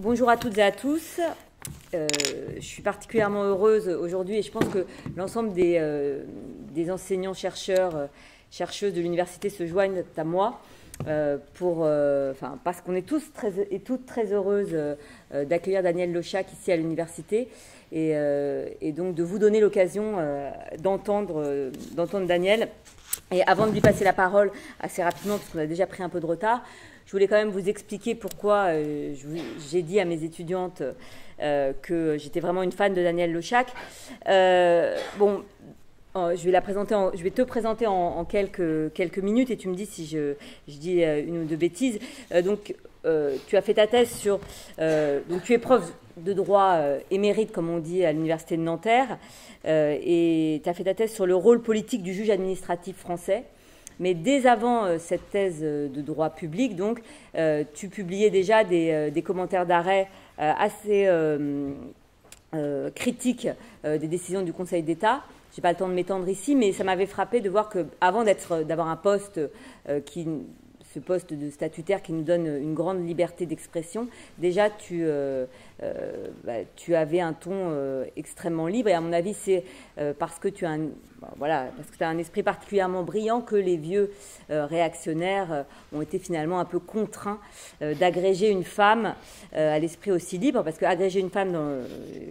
Bonjour à toutes et à tous. Euh, je suis particulièrement heureuse aujourd'hui et je pense que l'ensemble des, euh, enseignants, chercheurs, euh, chercheuses de l'université se joignent à moi. pour, enfin, parce qu'on est tous très, et toutes très heureuses d'accueillir Daniel Lochac ici à l'université et, donc de vous donner l'occasion d'entendre d'entendre Daniel. Et avant de lui passer la parole assez rapidement, parce qu'on a déjà pris un peu de retard, je voulais quand même vous expliquer pourquoi euh, j'ai dit à mes étudiantes euh, que j'étais vraiment une fan de Daniel Lechac. Euh, bon, je vais, la présenter je vais te présenter en, quelques, quelques, minutes et tu me dis si je, dis une ou deux bêtises. donc, tu as fait ta thèse sur. donc, tu es prof de droit émérite, comme on dit, à l'Université de Nanterre. et tu as fait ta thèse sur le rôle politique du juge administratif français mais dès avant euh, cette thèse euh, de droit public, donc, euh, tu publiais déjà des, commentaires d'arrêt assez critiques des décisions du Conseil d'État Je n'ai pas le temps de m'étendre ici, mais ça m'avait frappé de voir que, avant d'être, d'avoir un poste qui, ce poste de statutaire qui nous donne une grande liberté d'expression, déjà tu, euh, bah, tu avais un ton euh, extrêmement libre. Et à mon avis, c'est euh, parce que tu as un, bah, voilà, parce que as un esprit particulièrement brillant que les vieux réactionnaires ont été finalement un peu contraints d'agréger une femme à l'esprit aussi libre, parce qu'agréger une femme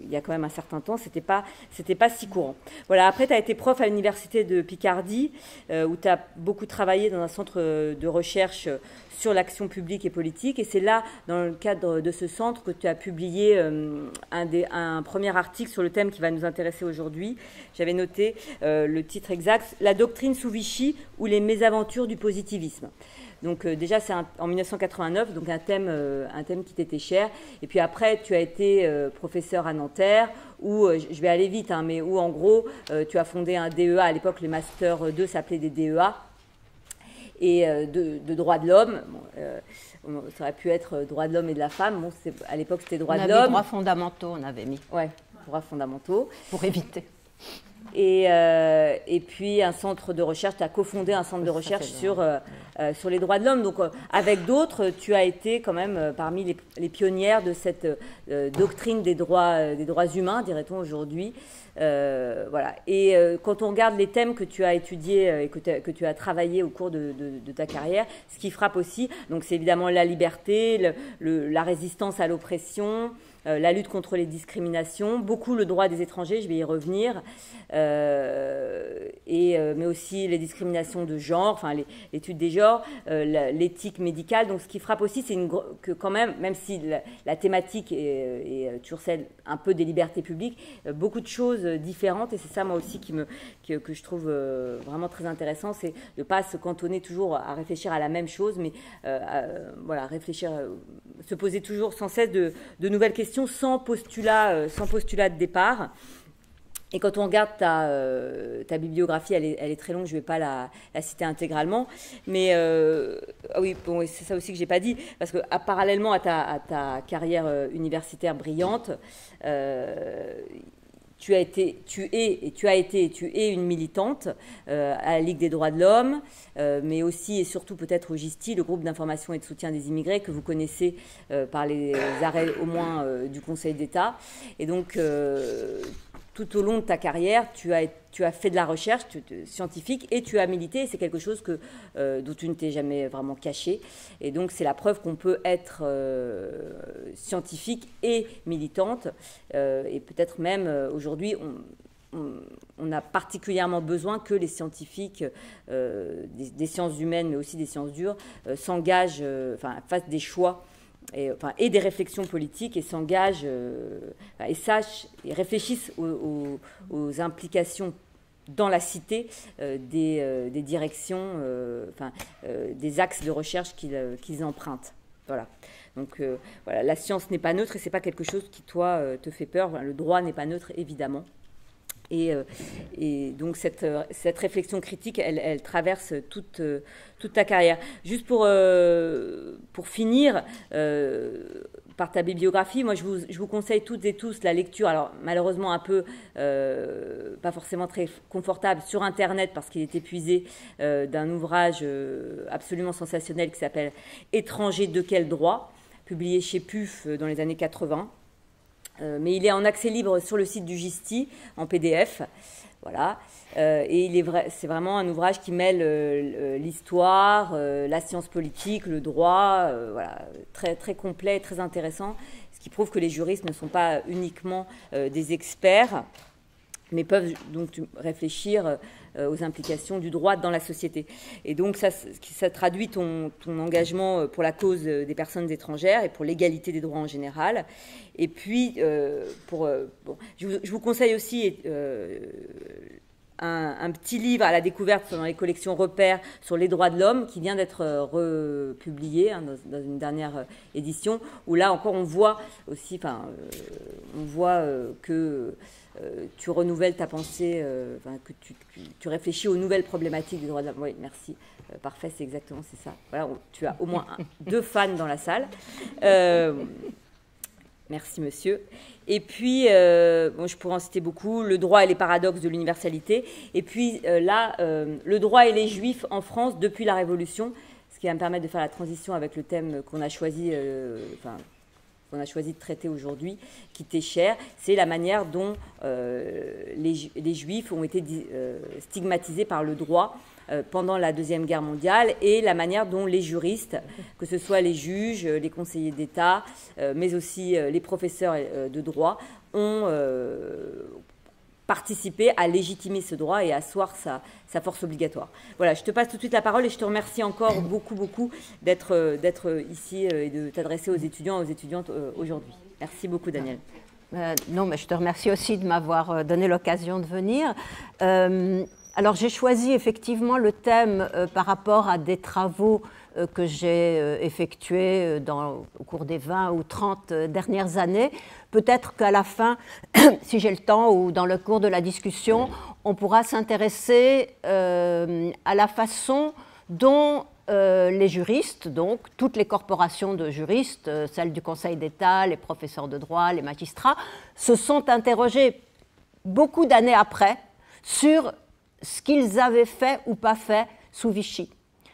il y a quand même un certain temps, c'était pas c'était pas si courant. Voilà. Après, tu as été prof à l'université de Picardie, où tu as beaucoup travaillé dans un centre de recherche sur l'action publique et politique. Et c'est là, dans le cadre de ce centre, que tu as publié euh, un, premier article sur le thème qui va nous intéresser aujourd'hui. J'avais noté euh, le titre exact, La doctrine sous Vichy ou les mésaventures du positivisme. Donc euh, déjà, c'est en 1989, donc un thème, un thème qui t'était cher. Et puis après, tu as été professeur à Nanterre, où, je vais aller vite, hein, mais où en gros, tu as fondé un DEA. À l'époque, les Masters 2 s'appelaient des DEA et euh, de, droits de l'homme. Euh, ça aurait pu être euh, droits de l'homme et de la femme. Bon, à l'époque, c'était droits de l'homme. Droits fondamentaux, on avait mis. Ouais, droits fondamentaux. Pour éviter. Et, et, puis un centre de recherche, tu as cofondé un centre de recherche sur, sur les droits de l'homme. Donc avec d'autres, tu as été quand même parmi les, les pionnières de cette doctrine des droits, des droits humains, dirait-on aujourd'hui. Euh, voilà. Et euh, quand on regarde les thèmes que tu as étudiés euh, et que, tu as travaillé au cours de, ta carrière, ce qui frappe aussi, donc c'est évidemment la liberté, la résistance à l'oppression, euh, la lutte contre les discriminations, beaucoup le droit des étrangers, je vais y revenir, euh, et, euh, mais aussi les discriminations de genre, enfin l'étude des genres, l'éthique médicale. Donc ce qui frappe aussi, c'est que quand même, même si la, thématique est, toujours celle un peu des libertés publiques, beaucoup de choses différentes, et c'est ça moi aussi qui me, que, je trouve vraiment très intéressant, c'est de ne pas se cantonner toujours à réfléchir à la même chose, mais voilà, réfléchir, se poser toujours sans cesse de nouvelles questions sans postulat, euh, sans postulat de départ. Et quand on regarde ta, euh, ta bibliographie, elle est, très longue, je ne vais pas la, citer intégralement. Mais euh, ah oui, bon, c'est ça aussi que je n'ai pas dit, parce que ah, parallèlement à ta, carrière universitaire brillante, tu as été, tu es et tu as été tu es une militante euh, à la Ligue des droits de l'homme, euh, mais aussi et surtout peut-être au GISTI, le groupe d'information et de soutien des immigrés que vous connaissez euh, par les arrêts au moins du Conseil d'État. Et donc tout au long de ta carrière, tu as, tu as fait de la recherche tu, scientifique et tu as milité. C'est quelque chose que, euh, dont tu ne t'es jamais vraiment caché. Et donc, c'est la preuve qu'on peut être euh, scientifique et militante. Euh, et peut-être même aujourd'hui, on, a particulièrement besoin que les scientifiques des, sciences humaines, mais aussi des sciences dures, s'engagent, enfin, fassent des choix et, des réflexions politiques et s'engagent euh, et sachent et réfléchissent aux, implications dans la cité euh, euh, des, directions, des axes de recherche qu'ils empruntent. Voilà. Donc la science n'est pas neutre et n'est pas quelque chose qui toi te fait peur. Le droit n'est pas neutre évidemment. Euh, et, donc euh, cette, réflexion critique, elle, traverse toute, euh, toute, ta carrière. Juste pour, pour finir, par ta bibliographie, moi je vous, conseille toutes et tous la lecture, alors malheureusement un peu pas forcément très confortable sur Internet parce qu'il est épuisé d'un ouvrage absolument sensationnel qui s'appelle Étranger de quel droit, publié chez PUF dans les années 80. Euh, mais il est en accès libre sur le site du GISTI en PDF. Voilà. Euh, et c'est vraiment un ouvrage qui mêle euh, l'histoire, la science politique, le droit, voilà, très très complet, très intéressant, ce qui prouve que les juristes ne sont pas uniquement des experts, mais peuvent donc réfléchir euh, aux implications du droit dans la société. Et donc ça, ça traduit ton, engagement euh, pour la cause euh, des personnes étrangères et pour l'égalité des droits en général. Et puis, pour, bon, je, vous, conseille aussi un, petit livre à la découverte dans les collections repères sur les droits de l'homme qui vient d'être republié hein, dans, dans, une dernière édition, où là encore on voit aussi, enfin, on voit que euh, tu renouvelles ta pensée, euh, que tu, réfléchis aux nouvelles problématiques du droit de l'homme. Oui, merci. Euh, parfait, c'est exactement c'est ça. tu as au moins deux fans dans la salle. merci, monsieur. Et puis, je pourrais en citer beaucoup, le droit et les paradoxes de l'universalité. Et puis là, le droit et les juifs en France depuis la Révolution, ce qui va me permettre de faire la transition avec le thème qu'on a choisi, enfin, qu'on a choisi de traiter aujourd'hui, qui était cher, c'est la manière dont euh, les, Juifs ont été euh, stigmatisés par le droit euh, pendant la Deuxième Guerre mondiale et la manière dont les juristes, que ce soit les juges, les conseillers d'État, mais aussi les professeurs de droit, ont participer à légitimer ce droit et à asseoir sa, force obligatoire. Voilà, je te passe tout de suite la parole et je te remercie encore beaucoup, beaucoup d'être, euh, euh, ici euh, et de t'adresser aux étudiants et aux étudiantes aujourd'hui. Merci beaucoup, Daniel. non, mais je te remercie aussi de m'avoir donné l'occasion de venir. alors, j'ai choisi effectivement le thème par rapport à des travaux euh, que j'ai euh, effectué euh, au cours des 20 ou 30 dernières années. Peut-être qu'à la fin, si j'ai le temps ou dans le cours de la discussion, on pourra s'intéresser à la façon dont les juristes, donc toutes les corporations de juristes, celles du Conseil d'État, les professeurs de droit, les magistrats, se sont interrogés beaucoup d'années après sur ce qu'ils avaient fait ou pas fait sous Vichy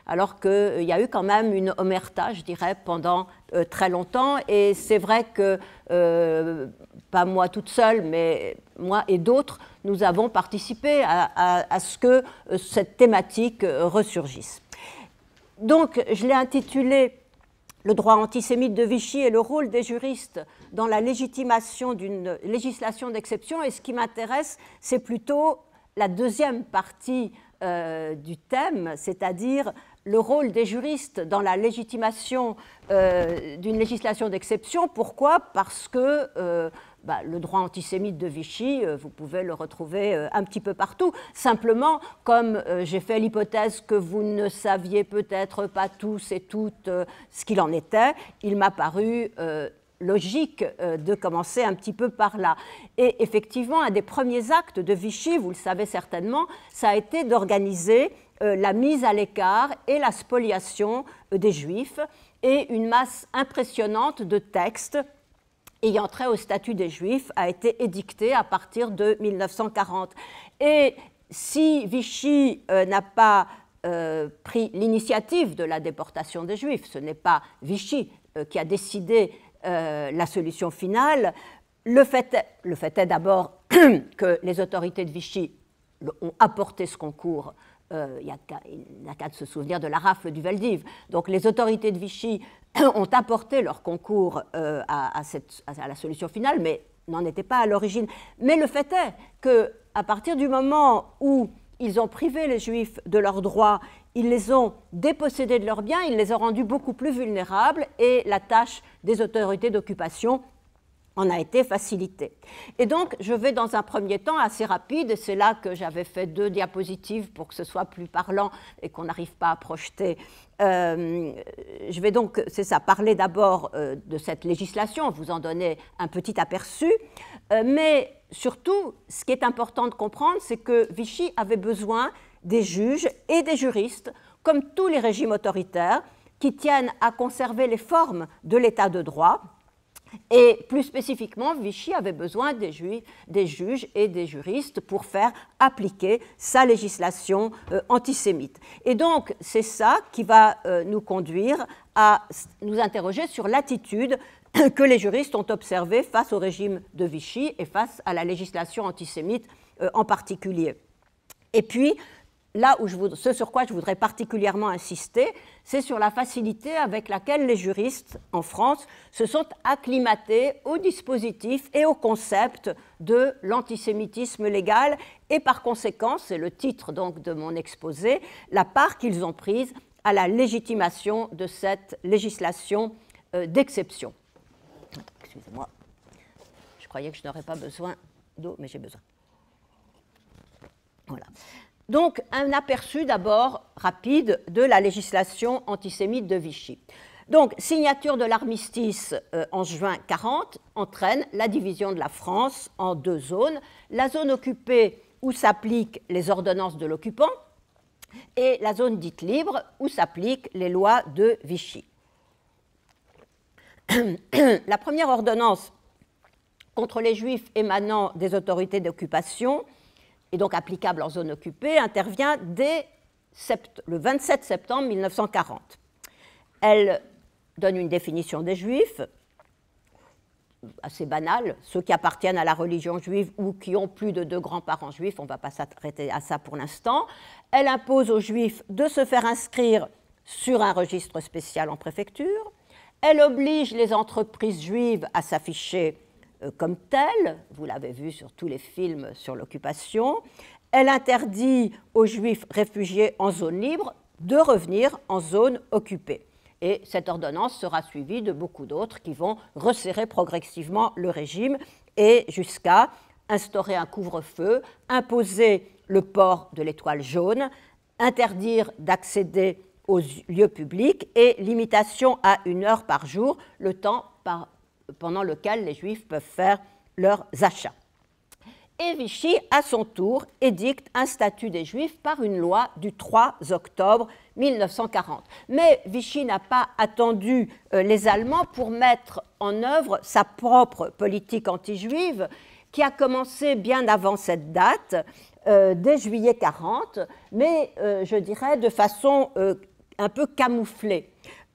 alors qu'il euh, y a eu quand même une omerta, je dirais, pendant euh, très longtemps. Et c'est vrai que, euh, pas moi toute seule, mais moi et d'autres, nous avons participé à, ce que cette thématique ressurgisse. Donc, je l'ai intitulé le droit antisémite de Vichy et le rôle des juristes dans la légitimation d'une législation d'exception. Et ce qui m'intéresse, c'est plutôt la deuxième partie du thème, c'est-à-dire le rôle des juristes dans la légitimation euh, d'une législation d'exception. Pourquoi Parce que euh, bah, le droit antisémite de Vichy, euh, vous pouvez le retrouver un petit peu partout. Simplement, comme j'ai fait l'hypothèse que vous ne saviez peut-être pas tous et toutes ce qu'il en était, il m'a paru logique de commencer un petit peu par là. Et effectivement, un des premiers actes de Vichy, vous le savez certainement, ça a été d'organiser euh, la mise à l'écart et la spoliation euh, des Juifs et une masse impressionnante de textes ayant trait au statut des Juifs a été édictée à partir de 1940. Et si Vichy euh, n'a pas pris l'initiative de la déportation des Juifs, ce n'est pas Vichy qui a décidé la solution finale, le fait est d'abord que les autorités de Vichy ont apporté ce concours euh, il n'y a qu'à se souvenir de la rafle du Valdiv. Donc les autorités de Vichy ont apporté leur concours euh, à, à la solution finale, mais n'en étaient pas à l'origine. Mais le fait est que à partir du moment où ils ont privé les Juifs de leurs droits, ils les ont dépossédés de leurs biens, ils les ont rendus beaucoup plus vulnérables et la tâche des autorités d'occupation en a été facilité Et donc, je vais dans un premier temps assez rapide, et c'est là que j'avais fait deux diapositives pour que ce soit plus parlant et qu'on n'arrive pas à projeter. Euh, je vais donc, c'est ça, parler d'abord euh, de cette législation, vous en donner un petit aperçu, euh, mais surtout, ce qui est important de comprendre, c'est que Vichy avait besoin des juges et des juristes, comme tous les régimes autoritaires, qui tiennent à conserver les formes de l'état de droit, et plus spécifiquement, Vichy avait besoin des, juges et des juristes pour faire appliquer sa législation euh, antisémite. Et donc, c'est ça qui va euh, nous conduire à nous interroger sur l'attitude que les juristes ont observée face au régime de Vichy et face à la législation antisémite euh, en particulier. Et puis, là où je voudrais, ce sur quoi je voudrais particulièrement insister, c'est sur la facilité avec laquelle les juristes en France se sont acclimatés au dispositif et au concept de l'antisémitisme légal et par conséquent, c'est le titre donc de mon exposé, la part qu'ils ont prise à la légitimation de cette législation euh, d'exception. Excusez-moi, je croyais que je n'aurais pas besoin d'eau, mais j'ai besoin. Voilà. Donc, un aperçu d'abord rapide de la législation antisémite de Vichy. Donc, signature de l'armistice euh, en juin 40 entraîne la division de la France en deux zones. La zone occupée où s'appliquent les ordonnances de l'occupant et la zone dite libre où s'appliquent les lois de Vichy. la première ordonnance contre les juifs émanant des autorités d'occupation et donc applicable en zone occupée, intervient dès le 27 septembre 1940. Elle donne une définition des juifs, assez banale, ceux qui appartiennent à la religion juive ou qui ont plus de deux grands-parents juifs, on ne va pas s'arrêter à ça pour l'instant. Elle impose aux juifs de se faire inscrire sur un registre spécial en préfecture. Elle oblige les entreprises juives à s'afficher euh, comme telle, vous l'avez vu sur tous les films sur l'occupation, elle interdit aux juifs réfugiés en zone libre de revenir en zone occupée. Et cette ordonnance sera suivie de beaucoup d'autres qui vont resserrer progressivement le régime et jusqu'à instaurer un couvre-feu, imposer le port de l'étoile jaune, interdire d'accéder aux lieux publics et limitation à une heure par jour, le temps par, pendant lequel les Juifs peuvent faire leurs achats. Et Vichy, à son tour, édicte un statut des Juifs par une loi du 3 octobre 1940. Mais Vichy n'a pas attendu euh, les Allemands pour mettre en œuvre sa propre politique anti-juive, qui a commencé bien avant cette date, euh, dès juillet 40, mais euh, je dirais de façon un peu camouflée.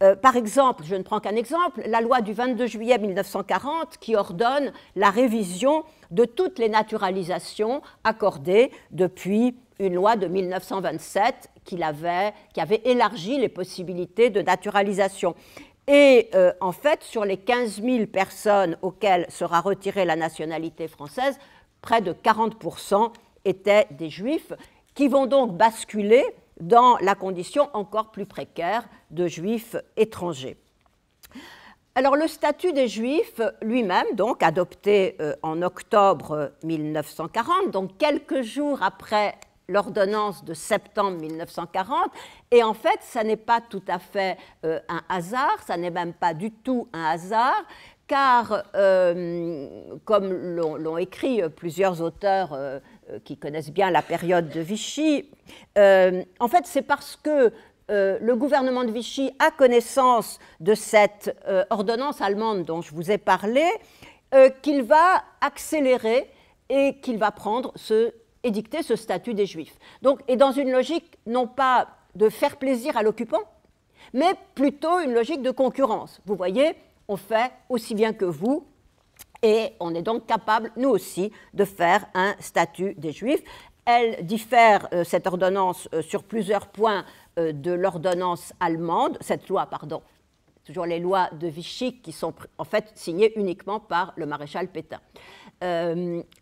Euh, par exemple, je ne prends qu'un exemple, la loi du 22 juillet 1940 qui ordonne la révision de toutes les naturalisations accordées depuis une loi de 1927 qui avait, qui avait élargi les possibilités de naturalisation. Et euh, en fait, sur les 15 000 personnes auxquelles sera retirée la nationalité française, près de 40 étaient des juifs qui vont donc basculer dans la condition encore plus précaire de juifs étrangers. Alors le statut des Juifs lui-même, donc adopté euh, en octobre 1940, donc quelques jours après l'ordonnance de septembre 1940, et en fait, ça n'est pas tout à fait euh, un hasard, ça n'est même pas du tout un hasard, car euh, comme l'ont écrit plusieurs auteurs euh, qui connaissent bien la période de Vichy, euh, en fait, c'est parce que euh, le gouvernement de Vichy a connaissance de cette ordonnance allemande dont je vous ai parlé, qu'il va accélérer et qu'il va prendre ce, édicter ce statut des Juifs. Donc, et dans une logique non pas de faire plaisir à l'occupant, mais plutôt une logique de concurrence. Vous voyez, on fait aussi bien que vous, et on est donc capable, nous aussi, de faire un statut des Juifs. Elle diffère euh, cette ordonnance euh, sur plusieurs points euh, de l'ordonnance allemande, cette loi, pardon, toujours les lois de Vichy qui sont en fait signées uniquement par le maréchal Pétain.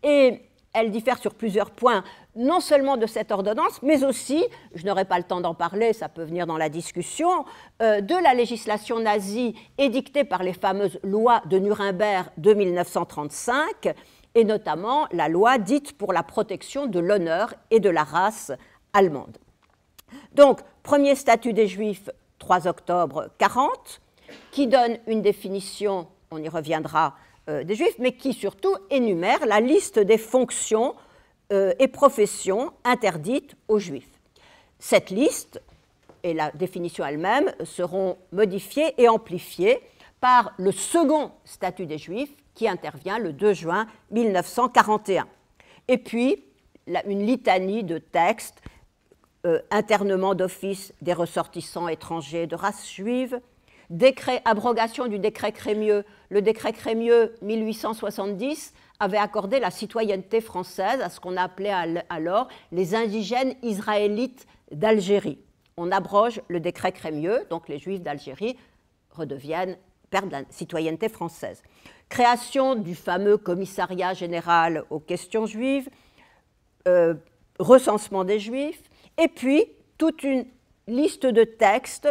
et elle diffère sur plusieurs points, non seulement de cette ordonnance, mais aussi, je n'aurai pas le temps d'en parler, ça peut venir dans la discussion, euh, de la législation nazie édictée par les fameuses lois de Nuremberg de 1935, et notamment la loi dite pour la protection de l'honneur et de la race allemande. Donc, premier statut des Juifs, 3 octobre 40, qui donne une définition, on y reviendra, euh, des Juifs, mais qui surtout énumère la liste des fonctions euh, et professions interdites aux Juifs. Cette liste et la définition elle-même seront modifiées et amplifiées par le second statut des Juifs qui intervient le 2 juin 1941. Et puis, une litanie de textes, euh, internement d'office des ressortissants étrangers de race juive, décret, abrogation du décret Crémieux. Le décret Crémieux 1870 avait accordé la citoyenneté française à ce qu'on appelait alors les indigènes israélites d'Algérie. On abroge le décret Crémieux, donc les juifs d'Algérie redeviennent, perdent la citoyenneté française. Création du fameux commissariat général aux questions juives, euh, recensement des juifs, et puis toute une liste de textes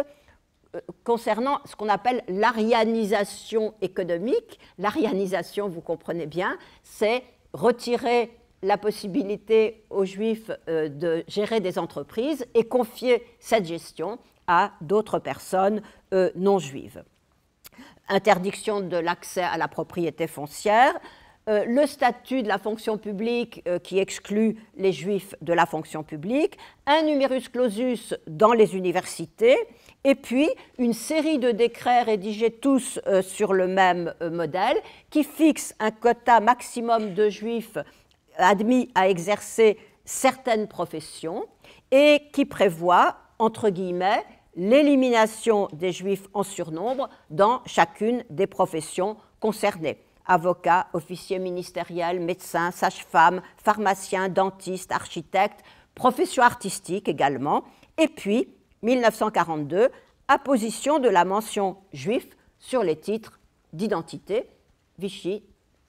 euh, concernant ce qu'on appelle l'arianisation économique. L'arianisation, vous comprenez bien, c'est retirer la possibilité aux juifs euh, de gérer des entreprises et confier cette gestion à d'autres personnes euh, non juives. Interdiction de l'accès à la propriété foncière, le statut de la fonction publique qui exclut les juifs de la fonction publique, un numerus clausus dans les universités, et puis une série de décrets rédigés tous euh, sur le même euh, modèle qui fixe un quota maximum de juifs euh, admis à exercer certaines professions et qui prévoit, entre guillemets, l'élimination des juifs en surnombre dans chacune des professions concernées. Avocats, officiers ministériels, médecins, sages-femmes, pharmaciens, dentistes, architectes, professions artistiques également, et puis 1942, apposition de la mention juif sur les titres d'identité. Vichy,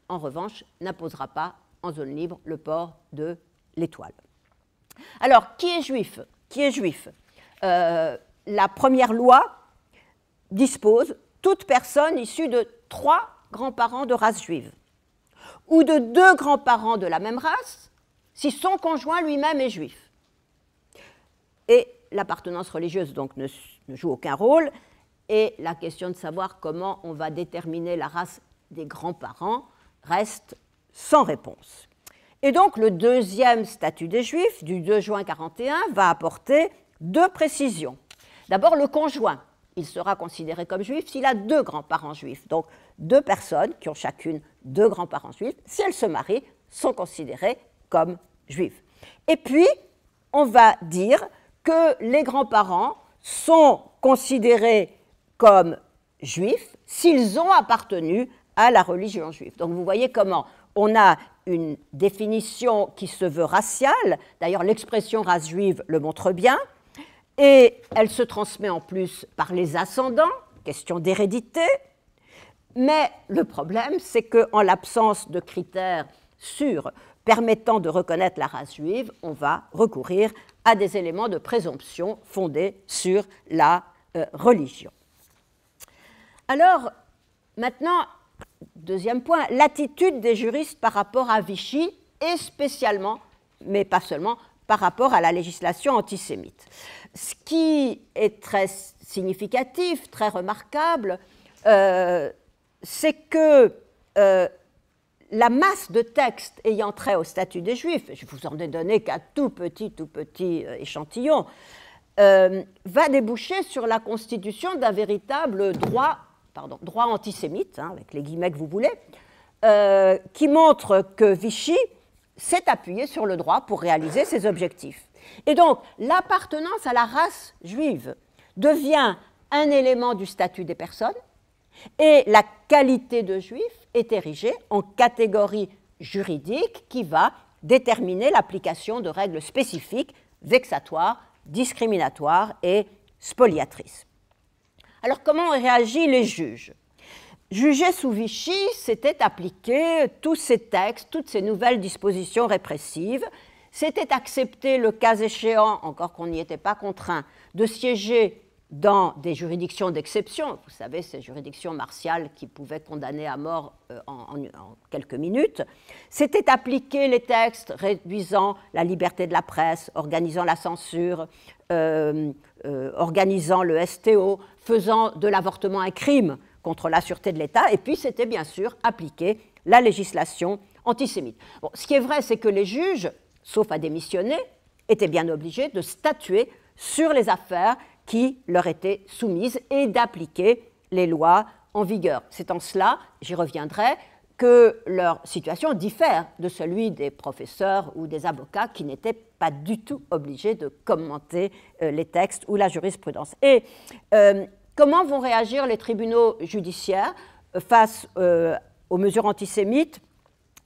en revanche, n'imposera pas en zone libre le port de l'étoile. Alors, qui est juif Qui est juif euh, La première loi dispose toute personne issue de trois grands-parents de race juive ou de deux grands-parents de la même race si son conjoint lui-même est juif. Et l'appartenance religieuse donc ne, joue aucun rôle, et la question de savoir comment on va déterminer la race des grands-parents reste sans réponse. Et donc le deuxième statut des Juifs du 2 juin 41 va apporter deux précisions. D'abord le conjoint. Il sera considéré comme juif s'il a deux grands-parents juifs. Donc deux personnes qui ont chacune deux grands-parents juifs, si elles se marient, sont considérées comme juives. Et puis, on va dire que les grands-parents sont considérés comme juifs s'ils ont appartenu à la religion juive. Donc vous voyez comment on a une définition qui se veut raciale, d'ailleurs l'expression race juive le montre bien, et elle se transmet en plus par les ascendants, question d'hérédité, mais le problème c'est qu'en l'absence de critères sûrs permettant de reconnaître la race juive, on va recourir à des éléments de présomption fondés sur la euh, religion. Alors, maintenant, deuxième point, l'attitude des juristes par rapport à Vichy et spécialement, mais pas seulement, par rapport à la législation antisémite. Ce qui est très significatif, très remarquable, euh, c'est que euh, la masse de textes ayant trait au statut des Juifs, je vous en ai donné qu'un tout petit, tout petit euh, échantillon, euh, va déboucher sur la constitution d'un véritable droit, pardon, droit antisémite, hein, avec les guillemets que vous voulez, euh, qui montre que Vichy s'est appuyé sur le droit pour réaliser ses objectifs. Et donc, l'appartenance à la race juive devient un élément du statut des personnes, et la qualité de juif est érigée en catégorie juridique qui va déterminer l'application de règles spécifiques vexatoires, discriminatoires et spoliatrices. Alors comment ont réagi les juges Juger sous Vichy, c'était appliquer tous ces textes, toutes ces nouvelles dispositions répressives, c'était accepter le cas échéant, encore qu'on n'y était pas contraint, de siéger dans des juridictions d'exception, vous savez, ces juridictions martiales qui pouvaient condamner à mort euh, en, quelques minutes, c'était appliquer les textes réduisant la liberté de la presse, organisant la censure, euh, euh, organisant le STO, faisant de l'avortement un crime contre la sûreté de l'État, et puis c'était bien sûr appliquer la législation antisémite. ce qui est vrai, c'est que les juges, sauf à démissionner, étaient bien obligés de statuer sur les affaires qui leur étaient soumises et d'appliquer les lois en vigueur. C'est en cela, j'y reviendrai, que leur situation diffère de celui des professeurs ou des avocats qui n'étaient pas du tout obligés de commenter euh, les textes ou la jurisprudence. Et euh, comment vont réagir les tribunaux judiciaires face euh, aux mesures antisémites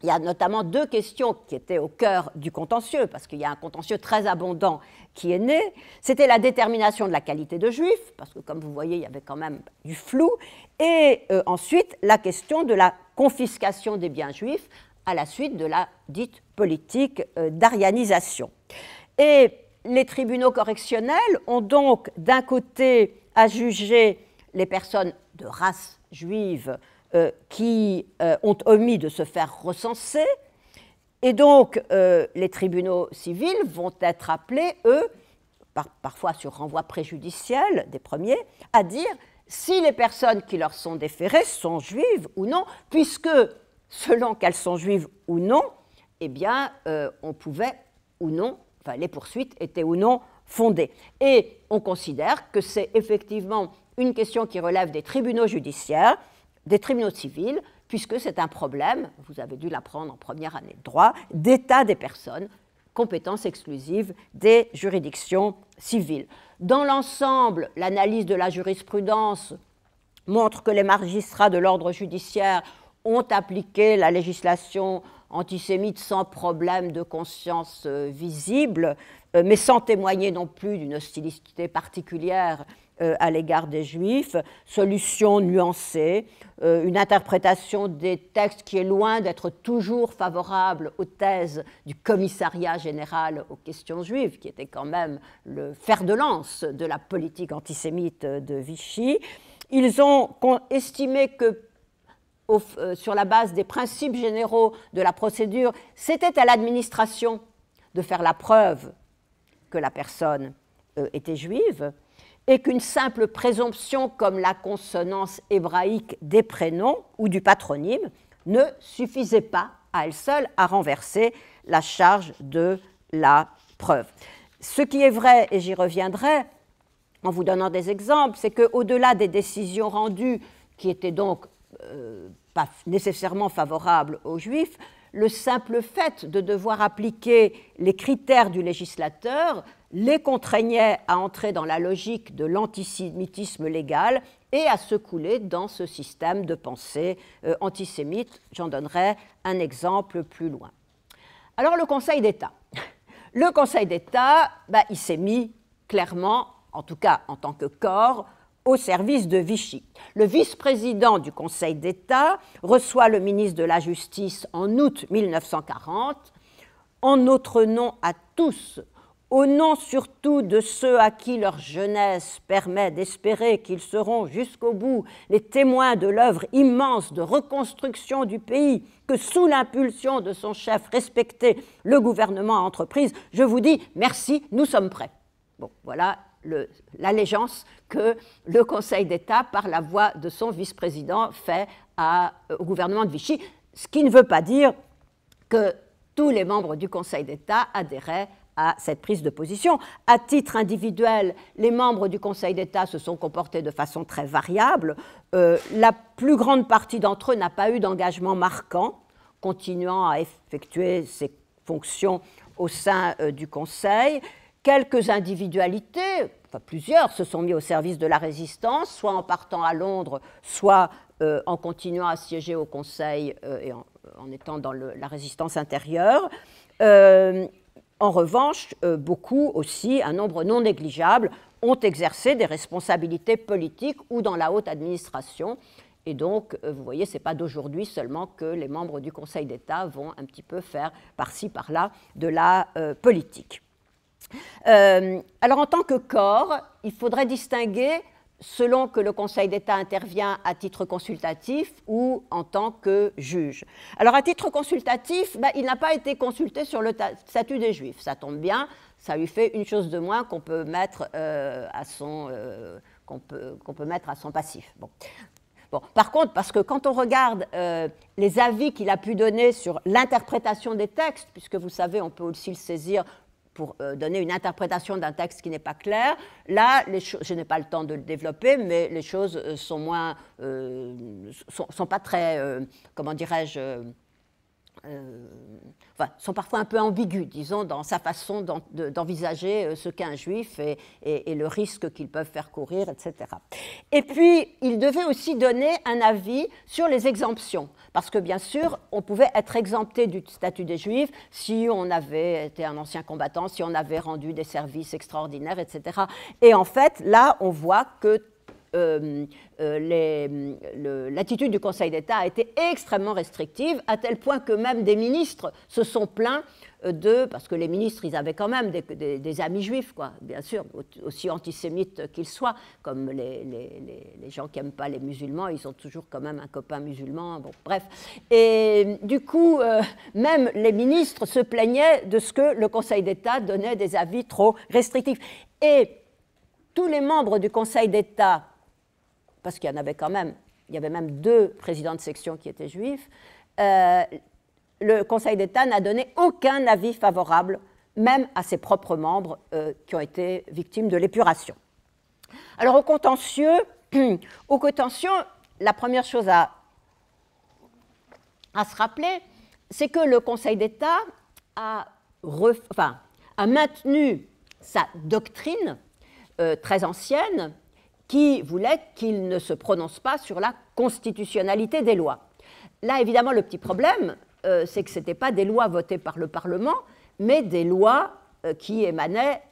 il y a notamment deux questions qui étaient au cœur du contentieux, parce qu'il y a un contentieux très abondant qui est né, c'était la détermination de la qualité de juif, parce que comme vous voyez, il y avait quand même du flou, et euh, ensuite la question de la confiscation des biens juifs à la suite de la dite politique euh, d'arianisation. Et les tribunaux correctionnels ont donc d'un côté à juger les personnes de race juive euh, qui ont omis de se faire recenser, et donc, euh, les tribunaux civils vont être appelés, eux, parfois sur renvoi préjudiciel des premiers, à dire si les personnes qui leur sont déférées sont juives ou non, puisque selon qu'elles sont juives ou non, eh bien, euh, on pouvait ou non, enfin, les poursuites étaient ou non fondées. Et on considère que c'est effectivement une question qui relève des tribunaux judiciaires, des tribunaux civils, puisque c'est un problème, vous avez dû l'apprendre en première année de droit, d'état des personnes, compétence exclusive des juridictions civiles. Dans l'ensemble, l'analyse de la jurisprudence montre que les magistrats de l'ordre judiciaire ont appliqué la législation antisémite sans problème de conscience euh, visible, euh, mais sans témoigner non plus d'une hostilité particulière euh, à l'égard des Juifs, solution nuancée, euh, une interprétation des textes qui est loin d'être toujours favorable aux thèses du commissariat général aux questions juives, qui était quand même le fer de lance de la politique antisémite de Vichy. Ils ont estimé que euh, sur la base des principes généraux de la procédure, c'était à l'administration de faire la preuve que la personne était juive et qu'une simple présomption comme la consonance hébraïque des prénoms ou du patronyme ne suffisait pas à elle seule à renverser la charge de la preuve. Ce qui est vrai, et j'y reviendrai en vous donnant des exemples, c'est qu'au-delà des décisions rendues, qui étaient donc euh, pas nécessairement favorables aux juifs, le simple fait de devoir appliquer les critères du législateur les contraignait à entrer dans la logique de l'antisémitisme légal et à se couler dans ce système de pensée euh, antisémite. J'en donnerai un exemple plus loin. Alors le Conseil d'État. Le Conseil d'État, bah, il s'est mis clairement, en tout cas en tant que corps, au service de Vichy. Le vice-président du Conseil d'État reçoit le ministre de la Justice en août 1940. En notre nom à tous, au nom surtout de ceux à qui leur jeunesse permet d'espérer qu'ils seront jusqu'au bout les témoins de l'œuvre immense de reconstruction du pays que sous l'impulsion de son chef respecté, le gouvernement a entreprise, je vous dis merci, nous sommes prêts. Bon, voilà l'allégeance que le Conseil d'État, par la voix de son vice-président, fait euh, au gouvernement de Vichy, ce qui ne veut pas dire que tous les membres du Conseil d'État adhéraient à cette prise de position. À titre individuel, les membres du Conseil d'État se sont comportés de façon très variable. Euh, la plus grande partie d'entre eux n'a pas eu d'engagement marquant, continuant à effectuer ses fonctions au sein euh, du Conseil. Quelques individualités, enfin plusieurs, se sont mis au service de la résistance, soit en partant à Londres, soit euh, en continuant à siéger au Conseil et en, étant dans la résistance intérieure. En revanche, euh, beaucoup aussi, un nombre non négligeable, ont exercé des responsabilités politiques ou dans la haute administration. Et donc, euh, vous voyez, ce n'est pas d'aujourd'hui seulement que les membres du Conseil d'État vont un petit peu faire par-ci, par-là de la euh, politique. alors, en tant que corps, il faudrait distinguer selon que le Conseil d'État intervient à titre consultatif ou en tant que juge. Alors à titre consultatif, ben, il n'a pas été consulté sur le statut des Juifs. Ça tombe bien, ça lui fait une chose de moins qu'on peut mettre, euh, à, son, euh, qu'on peut, qu'on peut mettre à son passif. Bon. Bon, par contre, parce que quand on regarde euh, les avis qu'il a pu donner sur l'interprétation des textes, puisque vous savez, on peut aussi le saisir pour euh, donner une interprétation d'un texte qui n'est pas clair. Là, les je n'ai pas le temps de le développer, mais les choses euh, sont moins, euh, sont, pas très, comment dirais-je euh, sont parfois un peu ambiguës, disons, dans sa façon d'envisager euh, ce qu'est un juif et le risque qu'ils peuvent faire courir, etc. Et puis, il devait aussi donner un avis sur les exemptions, parce que bien sûr, on pouvait être exempté du statut des juifs si on avait été un ancien combattant, si on avait rendu des services extraordinaires, etc. Et en fait, là, on voit que euh, euh, mm, l'attitude du Conseil d'État a été extrêmement restrictive, à tel point que même des ministres se sont plaints euh, de, parce que les ministres, ils avaient quand même des, des, amis juifs, quoi, bien sûr, aussi antisémites qu'ils soient, comme les, gens qui n'aiment pas les musulmans, ils ont toujours quand même un copain musulman, bon, bref. Et du coup, même les ministres se plaignaient de ce que le Conseil d'État donnait des avis trop restrictifs. Et tous les membres du Conseil d'État parce qu'il y en avait quand même, il y avait même deux présidents de section qui étaient juifs, euh, le Conseil d'État n'a donné aucun avis favorable, même à ses propres membres euh, qui ont été victimes de l'épuration. Alors au contentieux, au contentieux, la première chose à, à se rappeler, c'est que le Conseil d'État a, a, maintenu sa doctrine euh, très ancienne, qui voulait qu'il ne se prononce pas sur la constitutionnalité des lois. Là, évidemment, le petit problème, euh, c'est que ce n'étaient pas des lois votées par le Parlement, mais des lois euh, qui émanaient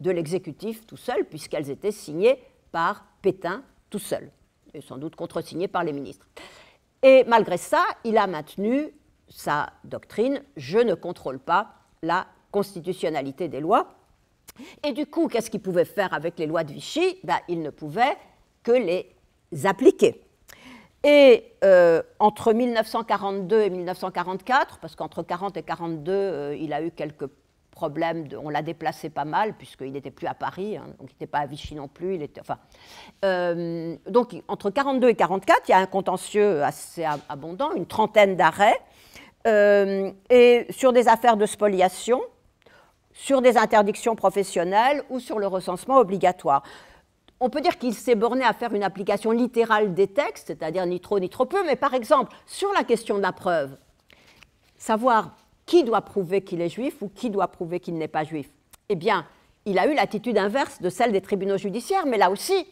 de l'exécutif tout seul, puisqu'elles étaient signées par Pétain tout seul, et sans doute contresignées par les ministres. Et malgré ça, il a maintenu sa doctrine, je ne contrôle pas la constitutionnalité des lois, et du coup, qu'est-ce qu'il pouvait faire avec les lois de Vichy ben, Il ne pouvait que les appliquer. Et euh, entre 1942 et 1944, parce qu'entre 40 et 42, euh, il a eu quelques problèmes, on l'a déplacé pas mal, puisqu'il n'était plus à Paris, hein, donc il n'était pas à Vichy non plus. Euh, donc entre 42 et 44, il y a un contentieux assez abondant, une trentaine d'arrêts, et sur des affaires de spoliation, sur des interdictions professionnelles ou sur le recensement obligatoire. On peut dire qu'il s'est borné à faire une application littérale des textes, c'est-à-dire ni trop ni trop peu, mais par exemple, sur la question de la preuve, savoir qui doit prouver qu'il est juif ou qui doit prouver qu'il n'est pas juif, eh bien, il a eu l'attitude inverse de celle des tribunaux judiciaires, mais là aussi,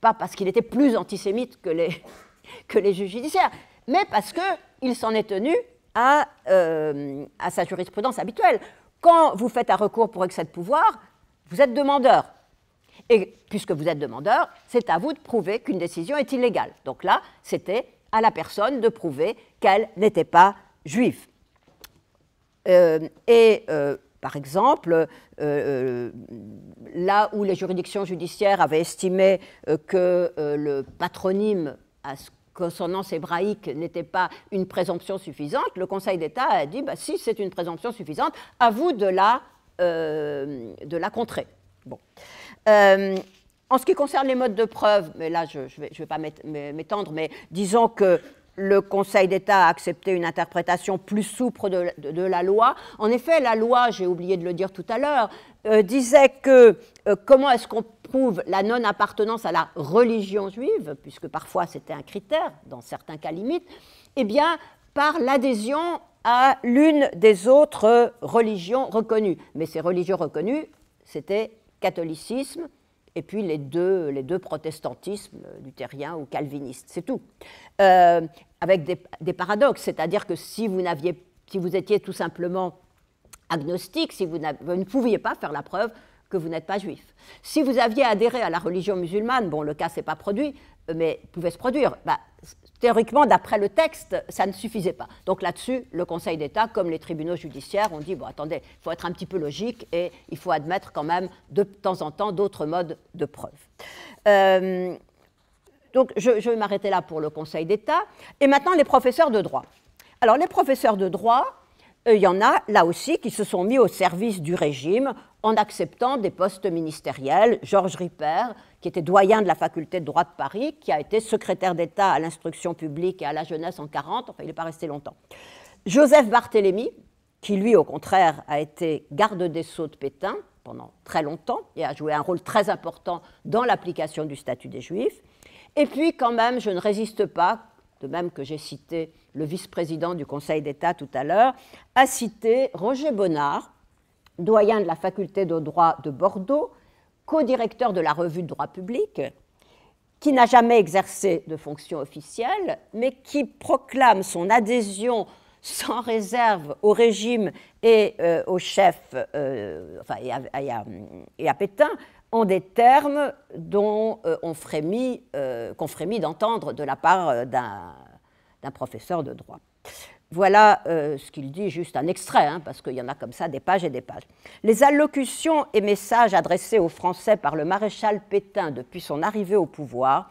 pas parce qu'il était plus antisémite que les, que les juges judiciaires, mais parce qu'il s'en est tenu à, euh, à sa jurisprudence habituelle quand vous faites un recours pour excès de pouvoir, vous êtes demandeur. Et puisque vous êtes demandeur, c'est à vous de prouver qu'une décision est illégale. Donc là, c'était à la personne de prouver qu'elle n'était pas juive. Euh, et euh, par exemple, euh, là où les juridictions judiciaires avaient estimé que le patronyme à ce consonance hébraïque n'était pas une présomption suffisante, le Conseil d'État a dit bah, si c'est une présomption suffisante, à vous de la, euh, de contrer. Bon. Euh, en ce qui concerne les modes de preuve, mais là je ne vais, pas m'étendre, mais disons que le Conseil d'État a accepté une interprétation plus souple de, la loi. En effet, la loi, j'ai oublié de le dire tout à l'heure, euh, disait que euh, comment est-ce qu'on prouve la non-appartenance à la religion juive, puisque parfois c'était un critère, dans certains cas limites eh bien par l'adhésion à l'une des autres religions reconnues. Mais ces religions reconnues, c'était catholicisme et puis les deux, les deux protestantismes, luthérien ou calviniste, c'est tout. Euh, avec des, paradoxes. C'est-à-dire que si vous, n'aviez, si vous étiez tout simplement agnostique, si vous, ne pouviez pas faire la preuve que vous n'êtes pas juif. Si vous aviez adhéré à la religion musulmane, bon, le cas s'est pas produit, euh, mais pouvait se produire. Bah, théoriquement, d'après le texte, ça ne suffisait pas. Donc là-dessus, le Conseil d'État, comme les tribunaux judiciaires, ont dit bon, attendez, il faut être un petit peu logique et il faut admettre quand même de temps en temps d'autres modes de preuve. Euh, donc je, vais m'arrêter là pour le Conseil d'État. Et maintenant, les professeurs de droit. Alors les professeurs de droit, euh, il y en a là aussi qui se sont mis au service du régime en acceptant des postes ministériels. Georges Ripper, qui était doyen de la faculté de droit de Paris, qui a été secrétaire d'État à l'instruction publique et à la jeunesse en 40, enfin il n'est pas resté longtemps. Joseph Barthélemy, qui lui au contraire a été garde des sceaux de Pétain pendant très longtemps et a joué un rôle très important dans l'application du statut des Juifs. Et puis, quand même, je ne résiste pas, de même que j'ai cité le vice-président du Conseil d'État tout à l'heure, à citer Roger Bonnard, doyen de la faculté de droit de Bordeaux, co-directeur de la revue de droit public, qui n'a jamais exercé de fonction officielle, mais qui proclame son adhésion sans réserve au régime et euh, au chef, euh, enfin, et à Pétain, en des termes dont euh, on frémit, euh, qu'on frémit d'entendre de la part euh, d'un, professeur de droit. Voilà ce qu'il dit, juste un extrait, hein, parce qu'il y en a comme ça des pages et des pages. Les allocutions et messages adressés aux Français par le maréchal Pétain depuis son arrivée au pouvoir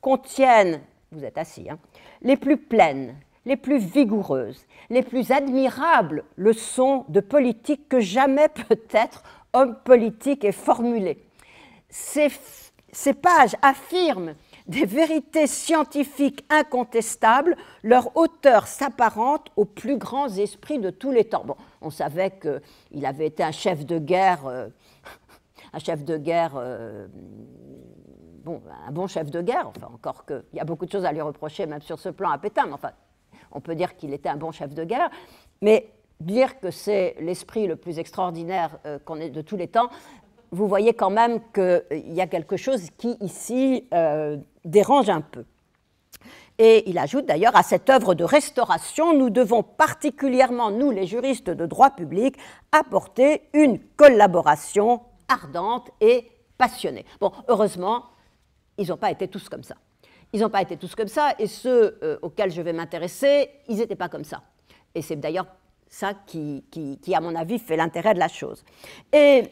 contiennent, vous êtes assis, hein, les plus pleines, les plus vigoureuses, les plus admirables leçons de politique que jamais peut-être homme politique ait formulées ces, pages affirment des vérités scientifiques incontestables, leur auteur s'apparente aux plus grands esprits de tous les temps. Bon, on savait qu'il avait été un chef de guerre, euh, un chef de guerre, euh, bon, un bon chef de guerre, enfin, encore qu'il y a beaucoup de choses à lui reprocher, même sur ce plan à Pétain, mais enfin, on peut dire qu'il était un bon chef de guerre, mais dire que c'est l'esprit le plus extraordinaire euh, qu'on ait de tous les temps, vous voyez quand même qu'il y a quelque chose qui, ici, euh, dérange un peu. Et il ajoute d'ailleurs à cette œuvre de restauration, nous devons particulièrement, nous les juristes de droit public, apporter une collaboration ardente et passionnée. Bon, heureusement, ils n'ont pas été tous comme ça. Ils n'ont pas été tous comme ça, et ceux euh, auxquels je vais m'intéresser, ils n'étaient pas comme ça. Et c'est d'ailleurs ça qui, qui, qui, à mon avis, fait l'intérêt de la chose. Et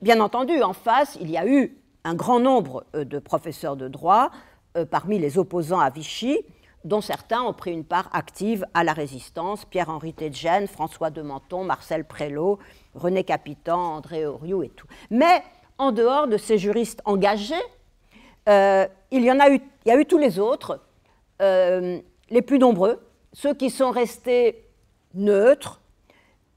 bien entendu, en face, il y a eu un grand nombre euh, de professeurs de droit euh, parmi les opposants à Vichy, dont certains ont pris une part active à la résistance, Pierre-Henri Tedgen, François de Menton, Marcel Prélot, René Capitan, André Auriou et tout. Mais en dehors de ces juristes engagés, euh, il y en a eu, y a eu tous les autres, les plus nombreux, ceux qui sont restés neutres,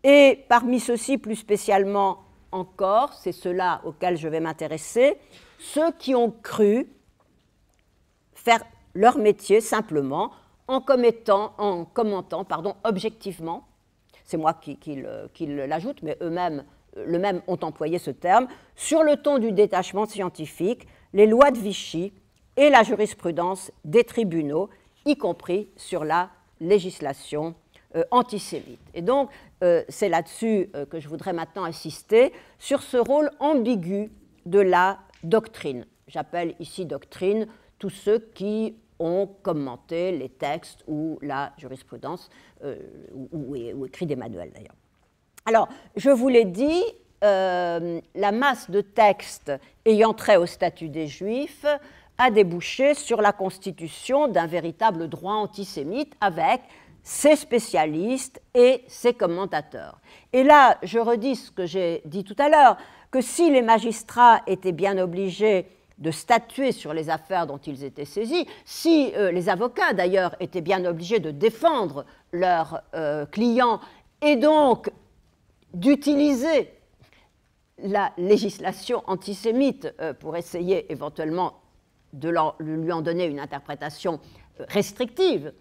et parmi ceux-ci plus spécialement encore, c'est cela auquel je vais m'intéresser, ceux qui ont cru faire leur métier simplement en, commettant, en commentant pardon, objectivement, c'est moi qui, l'ajoute, mais eux-mêmes le même ont employé ce terme, sur le ton du détachement scientifique, les lois de Vichy et la jurisprudence des tribunaux, y compris sur la législation euh, antisémite. Et donc, euh, c'est là-dessus euh, que je voudrais maintenant insister, sur ce rôle ambigu de la doctrine. J'appelle ici doctrine tous ceux qui ont commenté les textes ou la jurisprudence, ou, écrit des manuels d'ailleurs. Alors, je vous l'ai dit, la masse de textes ayant trait au statut des Juifs a débouché sur la constitution d'un véritable droit antisémite avec ses spécialistes et ses commentateurs. Et là, je redis ce que j'ai dit tout à l'heure, que si les magistrats étaient bien obligés de statuer sur les affaires dont ils étaient saisis, si euh, les avocats d'ailleurs étaient bien obligés de défendre leurs euh, clients et donc d'utiliser la législation antisémite euh, pour essayer éventuellement de lui en donner une interprétation restrictive,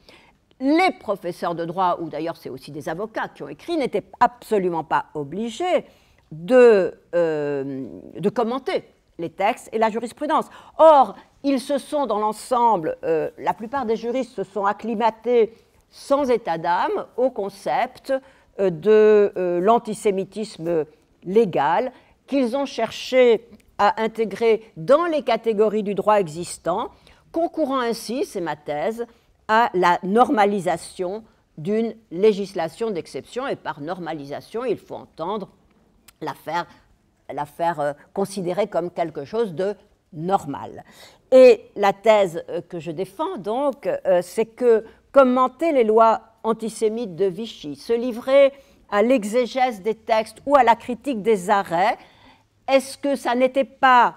les professeurs de droit, ou d'ailleurs c'est aussi des avocats qui ont écrit, n'étaient absolument pas obligés de, euh, commenter les textes et la jurisprudence. Or, ils se sont dans l'ensemble, euh, la plupart des juristes se sont acclimatés sans état d'âme au concept euh, de l'antisémitisme légal qu'ils ont cherché à intégrer dans les catégories du droit existant, concourant ainsi, c'est ma thèse, à la normalisation d'une législation d'exception. Et par normalisation, il faut entendre la faire, euh, comme quelque chose de normal. Et la thèse euh, que je défends, donc, euh, c'est que commenter les lois antisémites de Vichy, se livrer à l'exégèse des textes ou à la critique des arrêts, est-ce que ça n'était pas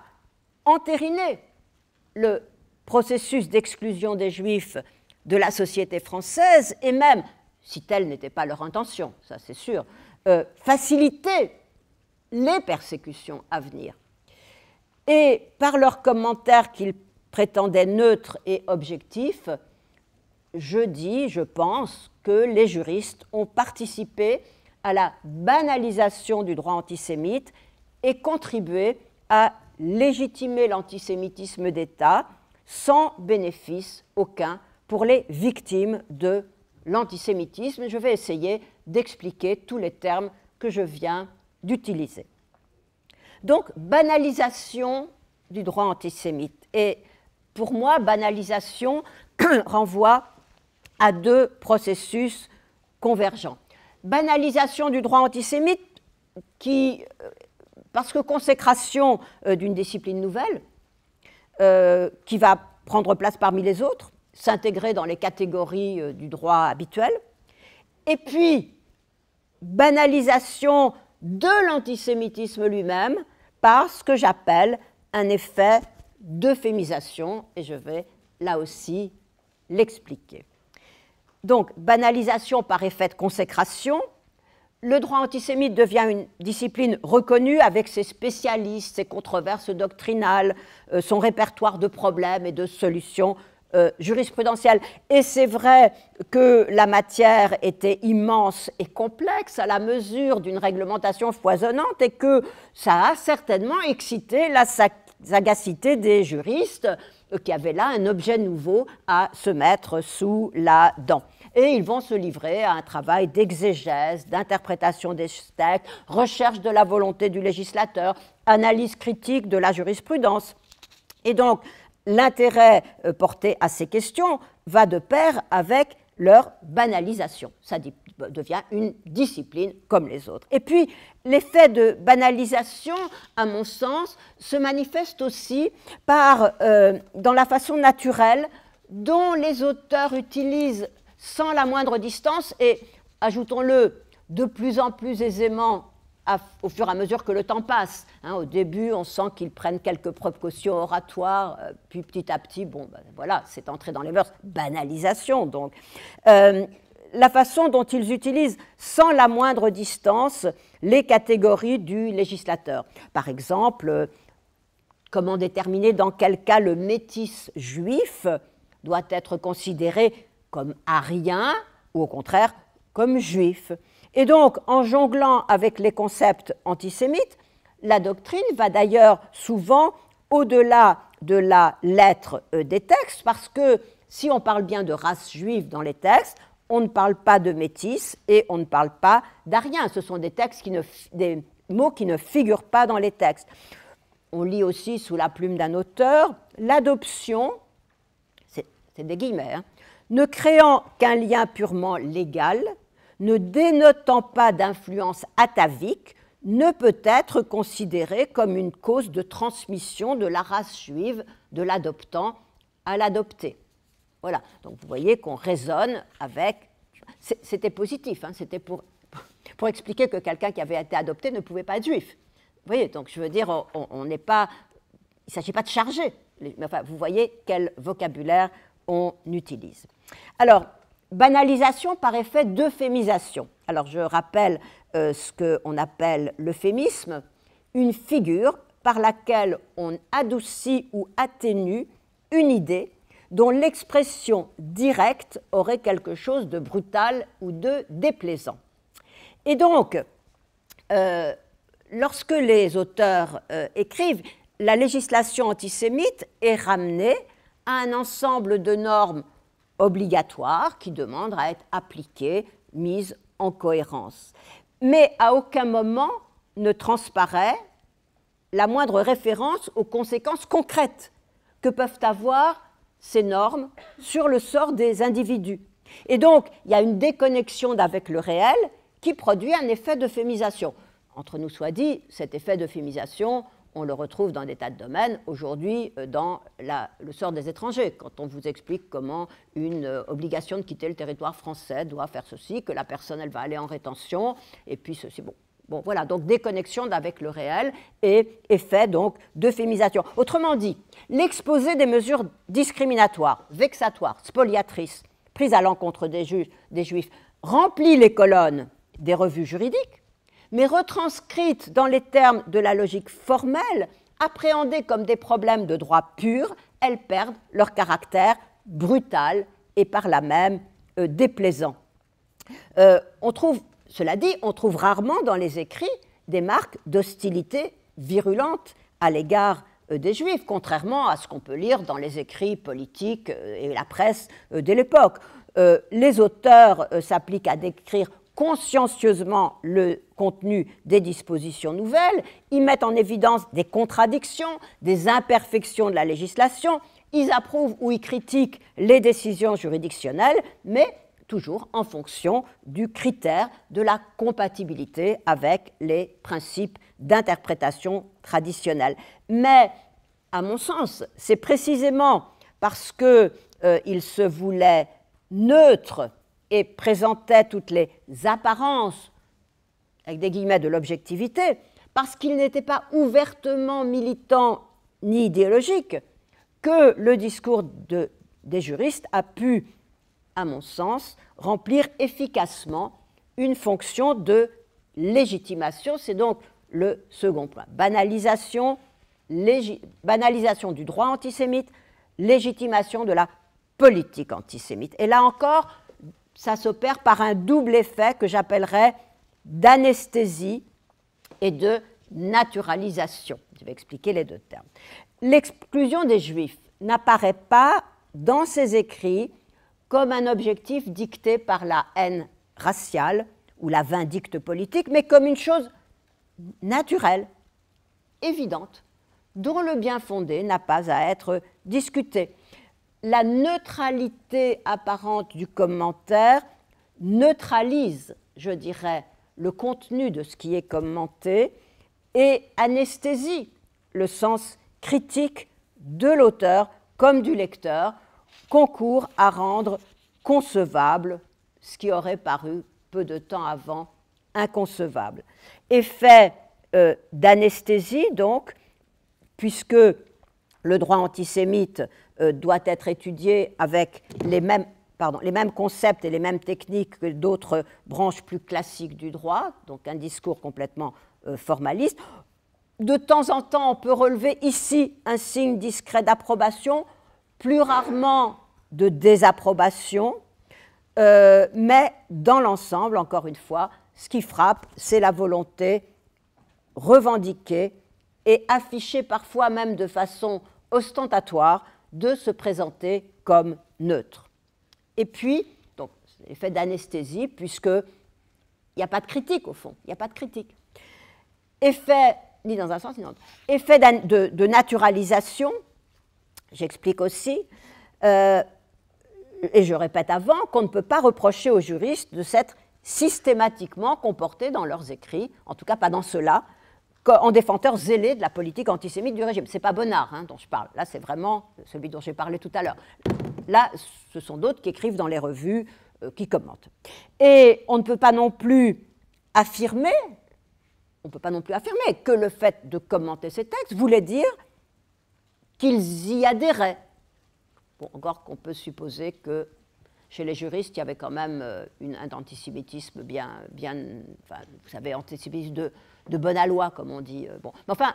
entériner le processus d'exclusion des Juifs de la société française et même, si telle n'était pas leur intention, ça c'est sûr, euh, faciliter les persécutions à venir. Et par leurs commentaires qu'ils prétendaient neutres et objectifs, je dis, je pense, que les juristes ont participé à la banalisation du droit antisémite et contribué à légitimer l'antisémitisme d'État sans bénéfice aucun pour les victimes de l'antisémitisme. Je vais essayer d'expliquer tous les termes que je viens d'utiliser. Donc, banalisation du droit antisémite. Et pour moi, banalisation renvoie à deux processus convergents. Banalisation du droit antisémite, qui, euh, parce que consécration euh, d'une discipline nouvelle, euh, qui va prendre place parmi les autres, s'intégrer dans les catégories euh, du droit habituel. Et puis, banalisation de l'antisémitisme lui-même par ce que j'appelle un effet d'euphémisation, et je vais là aussi l'expliquer. Donc, banalisation par effet de consécration, le droit antisémite devient une discipline reconnue avec ses spécialistes, ses controverses doctrinales, euh, son répertoire de problèmes et de solutions euh, jurisprudentielle. Et c'est vrai que la matière était immense et complexe à la mesure d'une réglementation foisonnante et que ça a certainement excité la sagacité des juristes euh, qui avaient là un objet nouveau à se mettre sous la dent. Et ils vont se livrer à un travail d'exégèse, d'interprétation des textes, recherche de la volonté du législateur, analyse critique de la jurisprudence. Et donc, l'intérêt euh, porté à ces questions va de pair avec leur banalisation. Ça devient une discipline comme les autres. Et puis, l'effet de banalisation, à mon sens, se manifeste aussi par, euh, dans la façon naturelle dont les auteurs utilisent sans la moindre distance et, ajoutons-le, de plus en plus aisément au fur et à mesure que le temps passe. Hein. au début, on sent qu'ils prennent quelques précautions oratoires, euh, puis petit à petit, bon, ben, voilà, c'est entré dans les mœurs. Banalisation, donc. Euh, la façon dont ils utilisent, sans la moindre distance, les catégories du législateur. Par exemple, euh, comment déterminer dans quel cas le métis juif doit être considéré comme arien ou au contraire comme juif et donc, en jonglant avec les concepts antisémites, la doctrine va d'ailleurs souvent au-delà de la lettre euh, des textes, parce que si on parle bien de race juive dans les textes, on ne parle pas de métis et on ne parle pas d'arien. Ce sont des, textes des mots qui ne figurent pas dans les textes. On lit aussi sous la plume d'un auteur l'adoption, c'est des guillemets, hein, ne créant qu'un lien purement légal ne dénotant pas d'influence atavique, ne peut être considéré comme une cause de transmission de la race juive de l'adoptant à l'adopté. Voilà, donc vous voyez qu'on raisonne avec... C'était positif, hein. c'était pour, pour expliquer que quelqu'un qui avait été adopté ne pouvait pas être juif. Vous voyez, donc je veux dire, on n'est pas... Il ne s'agit pas de charger. Enfin, vous voyez quel vocabulaire on utilise. Alors, banalisation par effet d'euphémisation. Alors je rappelle euh, ce qu'on appelle l'euphémisme, une figure par laquelle on adoucit ou atténue une idée dont l'expression directe aurait quelque chose de brutal ou de déplaisant. Et donc, euh, lorsque les auteurs euh, écrivent, la législation antisémite est ramenée à un ensemble de normes obligatoire qui demande à être appliquée, mise en cohérence. Mais à aucun moment ne transparaît la moindre référence aux conséquences concrètes que peuvent avoir ces normes sur le sort des individus. Et donc, il y a une déconnexion avec le réel qui produit un effet d'euphémisation. Entre nous soit dit, cet effet d'euphémisation, on le retrouve dans des tas de domaines, aujourd'hui euh, dans le sort des étrangers, quand on vous explique comment une euh, obligation de quitter le territoire français doit faire ceci, que la personne, elle va aller en rétention, et puis ceci. Bon, bon voilà, donc déconnexion avec le réel et effet donc d'euphémisation. Autrement dit, l'exposé des mesures discriminatoires, vexatoires, spoliatrices, prises à l'encontre des juifs, remplit les colonnes des revues juridiques, mais retranscrites dans les termes de la logique formelle, appréhendées comme des problèmes de droit pur, elles perdent leur caractère brutal et par là même euh, déplaisant. Euh, on trouve, cela dit, on trouve rarement dans les écrits des marques d'hostilité virulente à l'égard euh, des Juifs, contrairement à ce qu'on peut lire dans les écrits politiques et la presse de l'époque. les auteurs s'appliquent à décrire consciencieusement le contenu des dispositions nouvelles, ils mettent en évidence des contradictions, des imperfections de la législation, ils approuvent ou ils critiquent les décisions juridictionnelles, mais toujours en fonction du critère de la compatibilité avec les principes d'interprétation traditionnelle. Mais, à mon sens, c'est précisément parce qu'ils euh, se voulaient neutres et présentait toutes les apparences, avec des guillemets, de l'objectivité, parce qu'il n'était pas ouvertement militant ni idéologique, que le discours des juristes a pu, à mon sens, remplir efficacement une fonction de légitimation. C'est donc le second point. banalisation du droit antisémite, légitimation de la politique antisémite. Et là encore, ça s'opère par un double effet que j'appellerais d'anesthésie et de naturalisation. Je vais expliquer les deux termes. L'exclusion des juifs n'apparaît pas dans ses écrits comme un objectif dicté par la haine raciale ou la vindicte politique, mais comme une chose naturelle, évidente, dont le bien fondé n'a pas à être discuté la neutralité apparente du commentaire neutralise, je dirais, le contenu de ce qui est commenté et anesthésie le sens critique de l'auteur comme du lecteur, concourt à rendre concevable ce qui aurait paru peu de temps avant inconcevable. Effet euh, d'anesthésie, donc, puisque le droit antisémite euh, doit être étudié avec les mêmes, concepts et les mêmes techniques que d'autres branches plus classiques du droit, donc un discours complètement euh, formaliste. De temps en temps, on peut relever ici un signe discret d'approbation, plus rarement de désapprobation, euh, mais dans l'ensemble, encore une fois, ce qui frappe, c'est la volonté revendiquée et affichée parfois même de façon ostentatoire de se présenter comme neutre. Et puis, donc, effet d'anesthésie, puisque il n'y a pas de critique, au fond. Il n'y a pas de critique. Effet, ni dans un sens, ni dans l'autre. Effet de, naturalisation, j'explique aussi, euh, et je répète avant, qu'on ne peut pas reprocher aux juristes de s'être systématiquement comportés dans leurs écrits, en tout cas pas dans ceux-là, en défenseur zélé de la politique antisémite du régime. C'est pas Bonnard hein, dont je parle. Là, c'est vraiment celui dont j'ai parlé tout à l'heure. Là, ce sont d'autres qui écrivent dans les revues, euh, qui commentent. Et on ne peut pas non plus affirmer, on peut pas non plus affirmer que le fait de commenter ces textes voulait dire qu'ils y adhéraient. Bon, encore qu'on peut supposer que chez les juristes, il y avait quand même euh, une, un antisémitisme bien, bien, vous savez, antisémitisme de, de bonne loi, comme on dit. Euh, bon. enfin,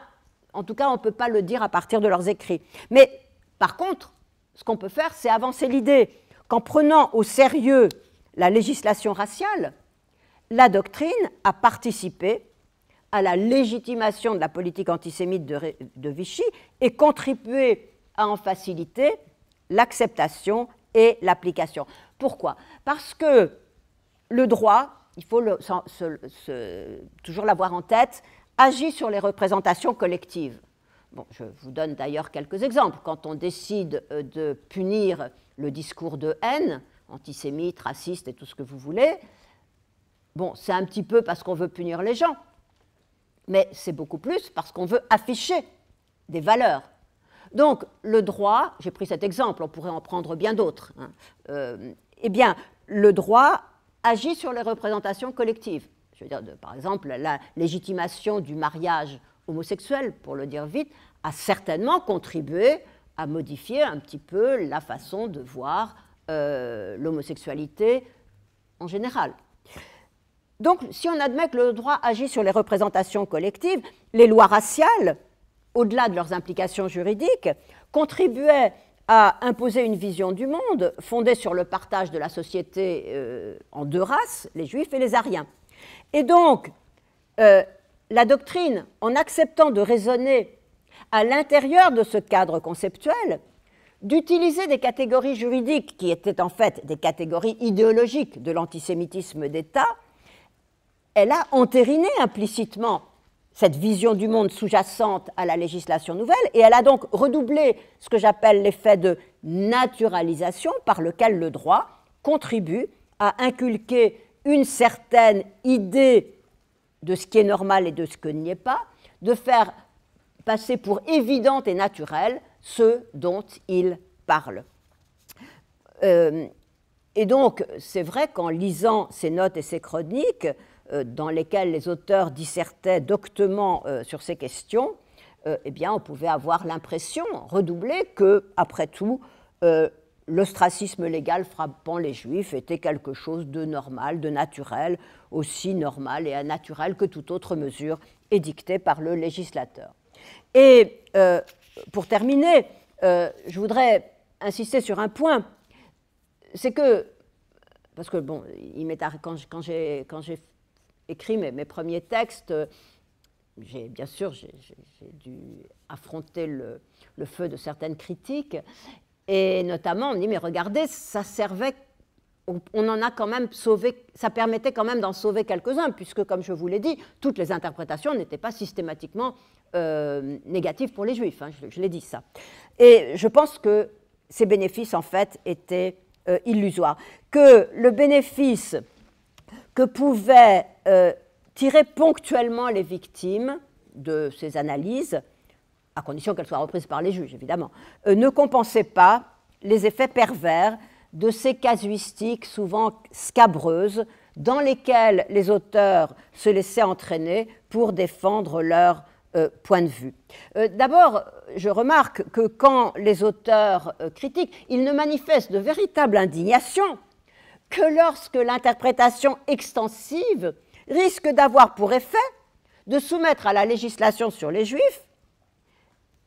en tout cas, on ne peut pas le dire à partir de leurs écrits. Mais par contre, ce qu'on peut faire, c'est avancer l'idée qu'en prenant au sérieux la législation raciale, la doctrine a participé à la légitimation de la politique antisémite de, de Vichy et contribué à en faciliter l'acceptation et l'application. Pourquoi Parce que le droit il faut toujours l'avoir en tête, agit sur les représentations collectives. Bon, je vous donne d'ailleurs quelques exemples. Quand on décide euh, de punir le discours de haine, antisémite, raciste et tout ce que vous voulez, bon, c'est un petit peu parce qu'on veut punir les gens, mais c'est beaucoup plus parce qu'on veut afficher des valeurs. Donc, le droit, j'ai pris cet exemple, on pourrait en prendre bien d'autres, hein. euh, eh bien, le droit agit sur les représentations collectives. Je veux dire, par exemple, la légitimation du mariage homosexuel, pour le dire vite, a certainement contribué à modifier un petit peu la façon de voir euh, l'homosexualité en général. Donc, si on admet que le droit agit sur les représentations collectives, les lois raciales, au-delà de leurs implications juridiques, contribuaient a imposé une vision du monde fondée sur le partage de la société euh, en deux races, les juifs et les ariens. Et donc, euh, la doctrine, en acceptant de raisonner à l'intérieur de ce cadre conceptuel, d'utiliser des catégories juridiques qui étaient en fait des catégories idéologiques de l'antisémitisme d'État, elle a entériné implicitement cette vision du monde sous-jacente à la législation nouvelle, et elle a donc redoublé ce que j'appelle l'effet de naturalisation par lequel le droit contribue à inculquer une certaine idée de ce qui est normal et de ce qui n'y est pas, de faire passer pour évidente et naturelle ce dont il parle. Euh, et donc, c'est vrai qu'en lisant ces notes et ces chroniques, euh, dans lesquels les auteurs dissertaient doctement euh, sur ces questions, euh, eh bien, on pouvait avoir l'impression redoublée que, après tout, l'ostracisme légal frappant les juifs était quelque chose de normal, de naturel, aussi normal et naturel que toute autre mesure édictée par le législateur. Et pour terminer, je voudrais insister sur un point, c'est que, parce que bon, il quand j'ai écrit mes, mes premiers textes, euh, j'ai bien sûr j'ai dû affronter le, feu de certaines critiques et notamment on dit mais regardez ça servait on, en a quand même sauvé ça permettait quand même d'en sauver quelques-uns puisque comme je vous l'ai dit toutes les interprétations n'étaient pas systématiquement euh, négatives pour les juifs hein, je, l'ai dit ça et je pense que ces bénéfices en fait étaient euh, illusoires que le bénéfice que pouvait euh, tirer ponctuellement les victimes de ces analyses, à condition qu'elles soient reprises par les juges, évidemment, euh, ne compensait pas les effets pervers de ces casuistiques souvent scabreuses dans lesquelles les auteurs se laissaient entraîner pour défendre leur euh, point de vue. D'abord, je remarque que quand les auteurs critiquent, ils ne manifestent de véritable indignation que lorsque l'interprétation extensive risque d'avoir pour effet de soumettre à la législation sur les juifs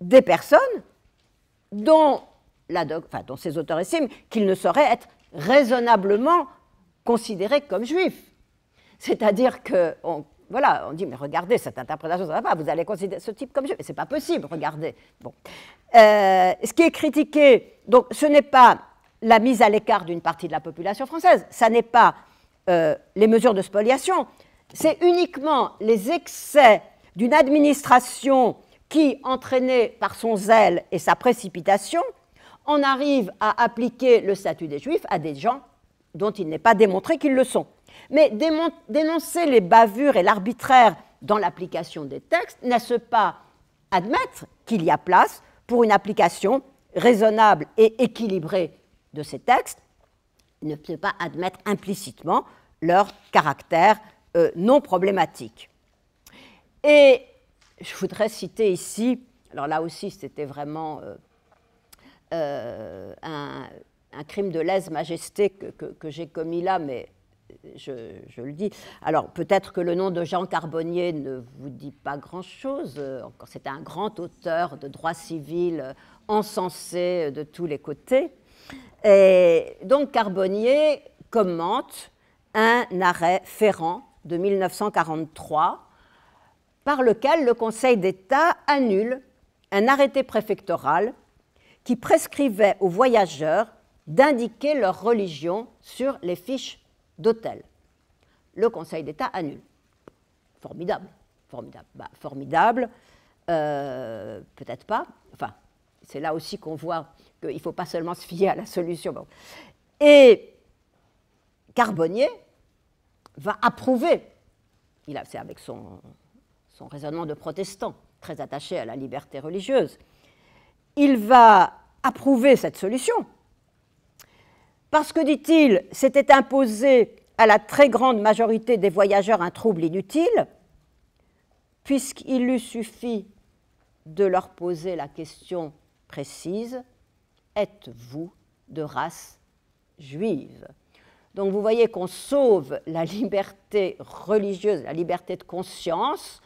des personnes dont, la, ces auteurs estiment qu'ils ne sauraient être raisonnablement considérés comme juifs. C'est-à-dire que voilà, on dit mais regardez cette interprétation, ça ne va pas. Vous allez considérer ce type comme juif, mais c'est pas possible. Regardez. Bon, euh, ce qui est critiqué, donc, ce n'est pas la mise à l'écart d'une partie de la population française, ça n'est pas euh, les mesures de spoliation, c'est uniquement les excès d'une administration qui, entraînée par son zèle et sa précipitation, en arrive à appliquer le statut des juifs à des gens dont il n'est pas démontré qu'ils le sont. Mais dénoncer les bavures et l'arbitraire dans l'application des textes, n'est-ce pas admettre qu'il y a place pour une application raisonnable et équilibrée de ces textes, ne peut pas admettre implicitement leur caractère euh, non problématique. Et je voudrais citer ici, alors là aussi c'était vraiment euh, euh, un, crime de lèse-majesté que, j'ai commis là, mais je, le dis. Alors peut-être que le nom de Jean Carbonnier ne vous dit pas grand-chose. C'était un grand auteur de droit civil encensé de tous les côtés. Et donc Carbonnier commente un arrêt Ferrand de 1943, par lequel le Conseil d'État annule un arrêté préfectoral qui prescrivait aux voyageurs d'indiquer leur religion sur les fiches d'hôtel. Le Conseil d'État annule. Formidable, formidable, bah, formidable. Euh, peut-être pas. Enfin, c'est là aussi qu'on voit qu'il ne faut pas seulement se fier à la solution. Et Carbonnier, va approuver, c'est avec son, son raisonnement de protestant, très attaché à la liberté religieuse, il va approuver cette solution. Parce que, dit-il, c'était imposé à la très grande majorité des voyageurs un trouble inutile, puisqu'il lui suffit de leur poser la question précise, êtes-vous de race juive donc vous voyez qu'on sauve la liberté religieuse, la liberté de conscience.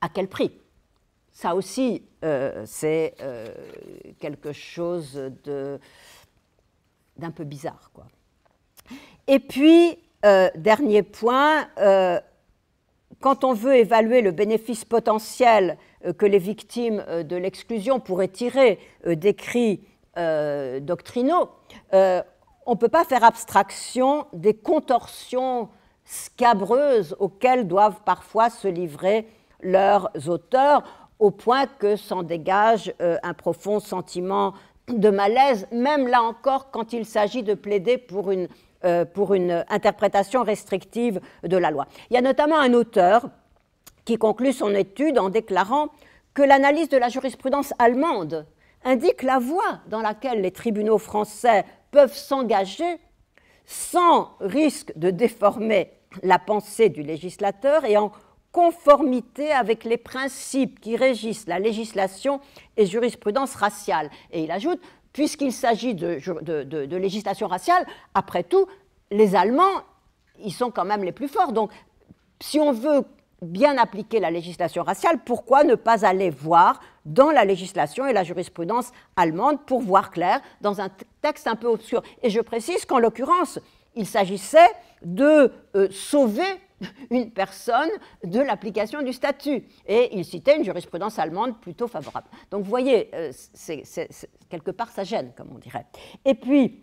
À quel prix Ça aussi, euh, c'est euh, quelque chose d'un peu bizarre. Quoi. Et puis, euh, dernier point, quand on veut évaluer le bénéfice potentiel que les victimes de l'exclusion pourraient tirer des cris doctrinaux, on ne peut pas faire abstraction des contorsions scabreuses auxquelles doivent parfois se livrer leurs auteurs, au point que s'en dégage euh, un profond sentiment de malaise, même là encore quand il s'agit de plaider pour une, euh, pour une interprétation restrictive de la loi. Il y a notamment un auteur qui conclut son étude en déclarant que l'analyse de la jurisprudence allemande indique la voie dans laquelle les tribunaux français peuvent s'engager sans risque de déformer la pensée du législateur et en conformité avec les principes qui régissent la législation et jurisprudence raciale. Et il ajoute, puisqu'il s'agit de, de, de, législation raciale, après tout, les Allemands, ils sont quand même les plus forts. Donc, si on veut bien appliquer la législation raciale, pourquoi ne pas aller voir dans la législation et la jurisprudence allemande pour voir clair dans un texte un peu obscur Et je précise qu'en l'occurrence, il s'agissait de euh, sauver une personne de l'application du statut. Et il citait une jurisprudence allemande plutôt favorable. Donc vous voyez, euh, c'est, quelque part ça gêne, comme on dirait. Et puis,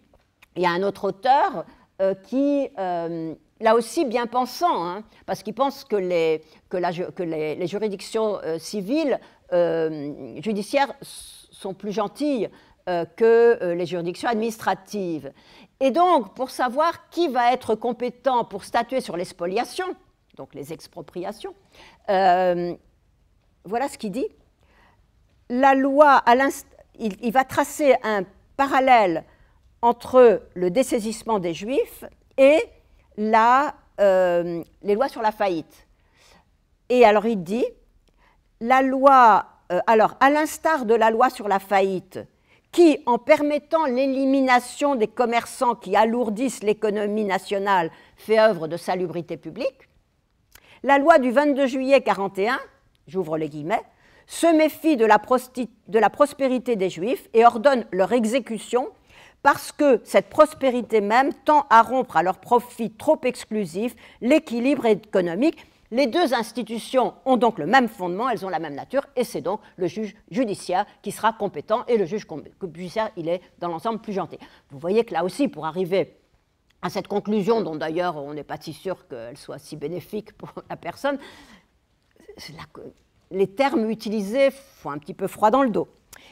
il y a un autre auteur euh, qui là aussi bien pensant, hein, parce qu'il pense que les, que que les, juridictions euh, civiles, euh, judiciaires, sont plus gentilles euh, que les juridictions administratives. Et donc, pour savoir qui va être compétent pour statuer sur les spoliations, donc les expropriations, voilà ce qu'il dit. La loi, il, il va tracer un parallèle entre le dessaisissement des juifs et la, euh, les lois sur la faillite. Et alors il dit, la loi, euh, alors à l'instar de la loi sur la faillite, qui, en permettant l'élimination des commerçants qui alourdissent l'économie nationale, fait œuvre de salubrité publique, la loi du 22 juillet 41, j'ouvre les guillemets, se méfie de la prospérité des Juifs et ordonne leur exécution parce que cette prospérité même tend à rompre à leur profit trop exclusif l'équilibre économique. Les deux institutions ont donc le même fondement, elles ont la même nature, et c'est donc le juge judiciaire qui sera compétent, et le juge judiciaire, il est dans l'ensemble plus gentil. Vous voyez que là aussi, pour arriver à cette conclusion, dont d'ailleurs on n'est pas si sûr qu'elle soit si bénéfique pour la personne, les termes utilisés font un petit peu froid dans le dos.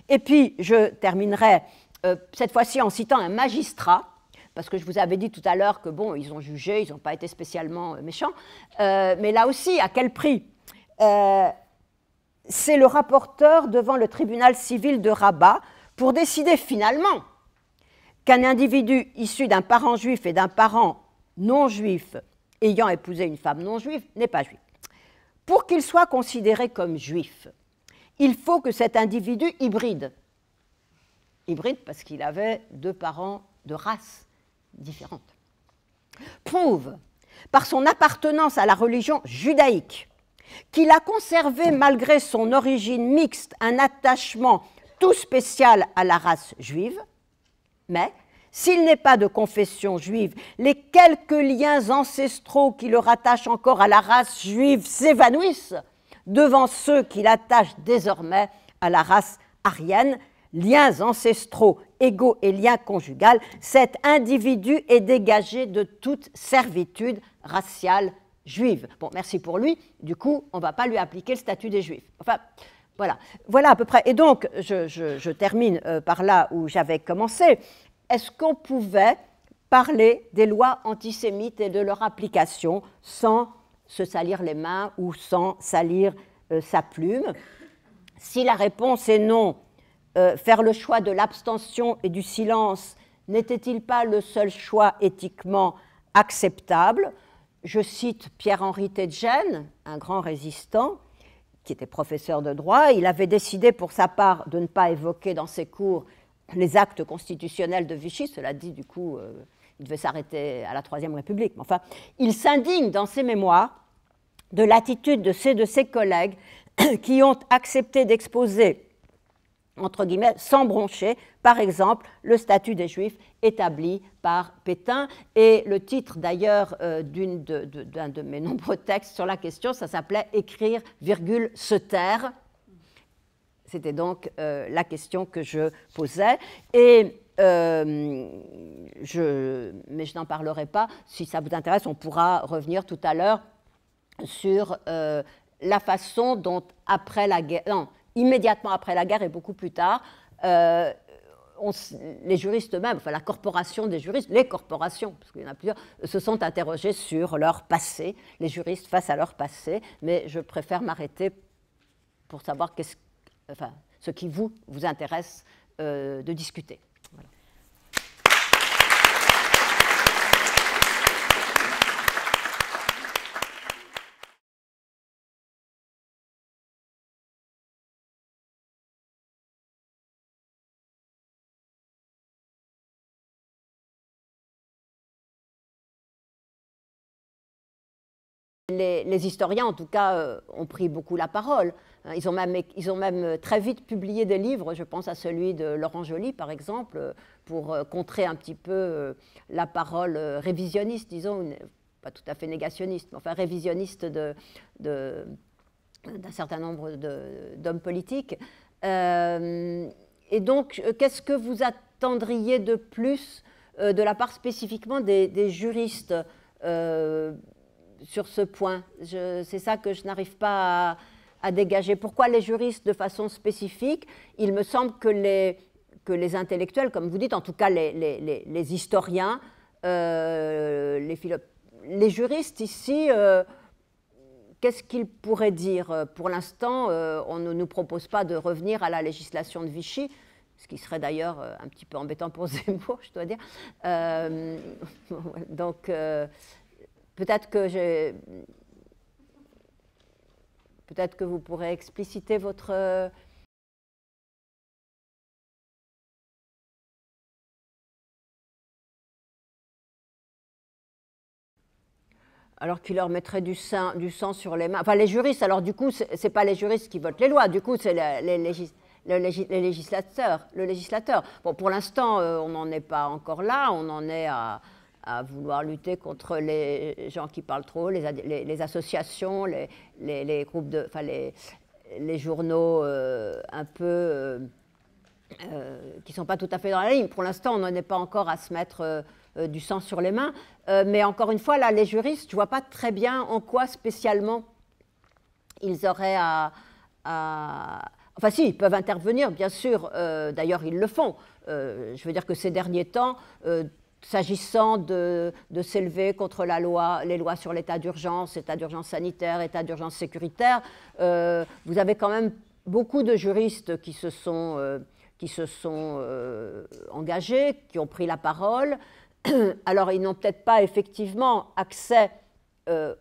Et puis, je terminerai euh, cette fois-ci en citant un magistrat, parce que je vous avais dit tout à l'heure que, bon, ils ont jugé, ils n'ont pas été spécialement euh, méchants, euh, mais là aussi, à quel prix C'est le rapporteur devant le tribunal civil de Rabat pour décider finalement qu'un individu issu d'un parent juif et d'un parent non juif ayant épousé une femme non juive n'est pas juif. Pour qu'il soit considéré comme juif, il faut que cet individu hybride, hybride parce qu'il avait deux parents de races différentes, prouve par son appartenance à la religion judaïque qu'il a conservé malgré son origine mixte un attachement tout spécial à la race juive, mais s'il n'est pas de confession juive, les quelques liens ancestraux qui le rattachent encore à la race juive s'évanouissent devant ceux qui l'attachent désormais à la race arienne, liens ancestraux, égaux et liens conjugal cet individu est dégagé de toute servitude raciale juive. Bon, merci pour lui, du coup, on ne va pas lui appliquer le statut des juifs. Enfin, voilà, voilà à peu près. Et donc, je, termine euh, par là où j'avais commencé. Est-ce qu'on pouvait parler des lois antisémites et de leur application sans se salir les mains ou sans salir euh, sa plume Si la réponse est non, euh, faire le choix de l'abstention et du silence n'était-il pas le seul choix éthiquement acceptable Je cite Pierre-Henri Tedgen, un grand résistant, qui était professeur de droit. Il avait décidé pour sa part de ne pas évoquer dans ses cours les actes constitutionnels de Vichy. Cela dit, du coup, euh, il devait s'arrêter à la Troisième République. enfin, il s'indigne dans ses mémoires de l'attitude de de ses collègues qui ont accepté d'exposer entre guillemets, sans broncher, par exemple, le statut des Juifs établi par Pétain. Et le titre d'ailleurs euh, d'un de, mes nombreux textes sur la question, ça s'appelait Écrire, virgule, se taire. C'était donc euh, la question que je posais. Et euh, je, mais je n'en parlerai pas. Si ça vous intéresse, on pourra revenir tout à l'heure sur la façon dont, après la guerre, immédiatement après la guerre et beaucoup plus tard, euh, les juristes eux-mêmes, enfin la corporation des juristes, les corporations, parce qu'il y en a plusieurs, se sont interrogés sur leur passé, les juristes face à leur passé, mais je préfère m'arrêter pour savoir -ce, qui vous, vous intéresse euh, de discuter. les, historiens, en tout cas, euh, ont pris beaucoup la parole. Hein, ils ont, même, ils ont même euh, très vite publié des livres, je pense à celui de Laurent Joly, par exemple, euh, pour contrer un petit peu la parole révisionniste, disons, pas tout à fait négationniste, mais enfin révisionniste de, d'un certain nombre d'hommes politiques. et donc, qu'est-ce que vous attendriez de plus de la part spécifiquement des, juristes sur ce point. C'est ça que je n'arrive pas à, dégager. Pourquoi les juristes de façon spécifique Il me semble que les, que les intellectuels, comme vous dites, en tout cas les, les, historiens, euh, les, les juristes ici, euh, qu'est-ce qu'ils pourraient dire Pour l'instant, euh, on ne nous propose pas de revenir à la législation de Vichy ce qui serait d'ailleurs un petit peu embêtant pour Zemmour, je dois dire. donc, Peut-être que Peut-être que vous pourrez expliciter votre. alors qu'il leur mettrait du sang, sur les mains. Enfin, les juristes, alors du coup, ce n'est pas les juristes qui votent les lois, du coup, c'est les, les, législateurs, le législateur. Bon, pour l'instant, euh, on n'en est pas encore là, on en est à, à vouloir lutter contre les gens qui parlent trop, les, les, associations, les, groupes de, enfin les, journaux euh, un peu euh, euh, qui sont pas tout à fait dans la ligne. Pour l'instant, on n'en est pas encore à se mettre du sang sur les mains. mais encore une fois, là, les juristes, je vois pas très bien en quoi spécialement ils auraient à, Enfin, si, ils peuvent intervenir, bien sûr. D'ailleurs, ils le font. je veux dire que ces derniers temps, s'agissant de, s'élever contre la loi, les lois sur l'état d'urgence, état d'urgence sanitaire, état d'urgence sécuritaire, euh, vous avez quand même beaucoup de juristes qui se sont, euh, qui se sont euh, engagés, qui ont pris la parole. Alors, ils n'ont peut-être pas effectivement accès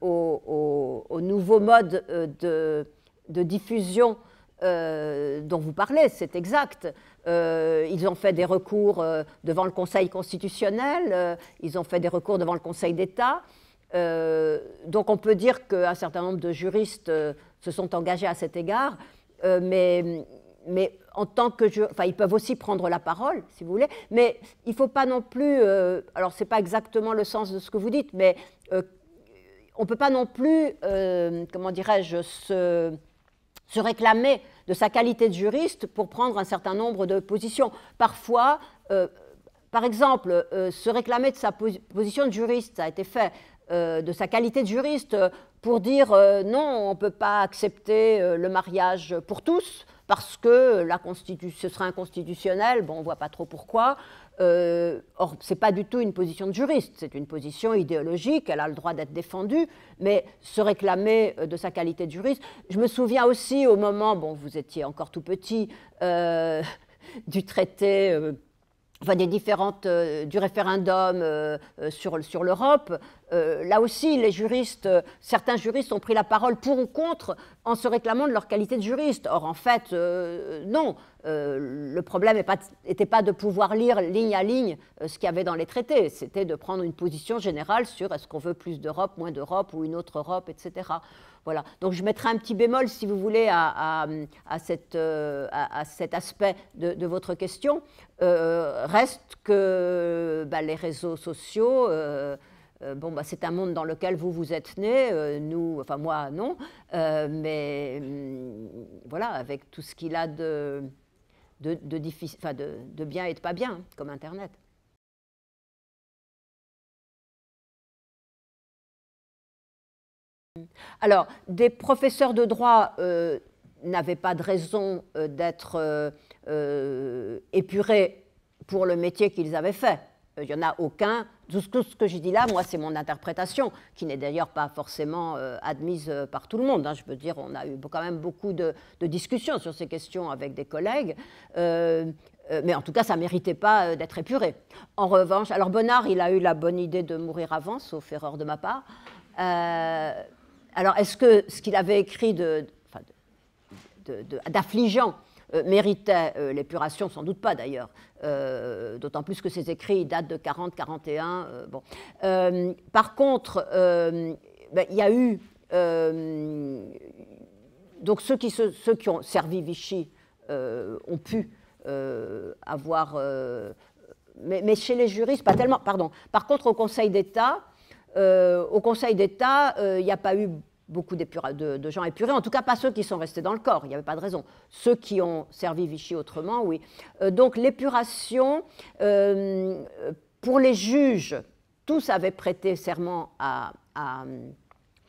aux, nouveaux modes de, de diffusion euh, dont vous parlez, c'est exact. Euh, ils ont fait des recours euh, devant le Conseil constitutionnel, ils ont fait des recours devant le Conseil d'État. donc on peut dire qu'un certain nombre de juristes se sont engagés à cet égard, mais, mais en tant que je, enfin, ils peuvent aussi prendre la parole, si vous voulez, mais il ne faut pas non plus, alors ce n'est pas exactement le sens de ce que vous dites, mais on ne peut pas non plus, comment dirais-je, se se réclamer de sa qualité de juriste pour prendre un certain nombre de positions. Parfois, euh, par exemple, euh, se réclamer de sa position de juriste, ça a été fait, euh, de sa qualité de juriste, pour dire non, on ne peut pas accepter le mariage pour tous, parce que la ce serait inconstitutionnel, bon, on ne voit pas trop pourquoi, euh, or, ce n'est pas du tout une position de juriste, c'est une position idéologique, elle a le droit d'être défendue, mais se réclamer euh, de sa qualité de juriste. Je me souviens aussi au moment, bon, vous étiez encore tout petit, euh, du traité. enfin des différentes, du référendum sur, sur l'Europe. là aussi, les juristes, certains juristes ont pris la parole pour ou contre en se réclamant de leur qualité de juriste. Or, en fait, non. Euh, le problème n'était pas, pas, de pouvoir lire ligne à ligne euh, ce qu'il y avait dans les traités, c'était de prendre une position générale sur est-ce qu'on veut plus d'Europe, moins d'Europe ou une autre Europe, etc. Voilà. Donc je mettrai un petit bémol, si vous voulez, à, à, euh, cet aspect de, votre question. reste que bah, les réseaux sociaux... Bon, bah, c'est un monde dans lequel vous vous êtes né, nous, enfin moi non, mais hum, voilà, avec tout ce qu'il a de, de, bien et de pas bien, comme Internet. Alors, des professeurs de droit euh, n'avaient pas de raison euh, d'être euh, épurés pour le métier qu'ils avaient fait il euh, n'y en a aucun. Tout ce, que, j'ai dit dis là, moi, c'est mon interprétation, qui n'est d'ailleurs pas forcément euh, admise euh, par tout le monde. Hein. Je veux dire, on a eu quand même beaucoup de, discussions sur ces questions avec des collègues. mais en tout cas, ça ne méritait pas d'être épuré. En revanche, alors Bonnard, il a eu la bonne idée de mourir avant, sauf erreur de ma part. alors, est-ce que ce qu'il avait écrit d'affligeant de, de, euh, méritait euh, l'épuration, sans doute pas d'ailleurs, euh, d'autant plus que ses écrits datent de 40-41. Bon. par contre, ben, il y a eu donc ceux qui, ceux qui, ont servi Vichy ont pu avoir... mais, mais, chez les juristes, pas tellement. Pardon. Par contre, au Conseil d'État, au Conseil d'État, il n'y a pas eu beaucoup de, gens épurés, en tout cas pas ceux qui sont restés dans le corps, il n'y avait pas de raison. Ceux qui ont servi Vichy autrement, oui. Euh, donc l'épuration, euh, pour les juges, tous avaient prêté serment à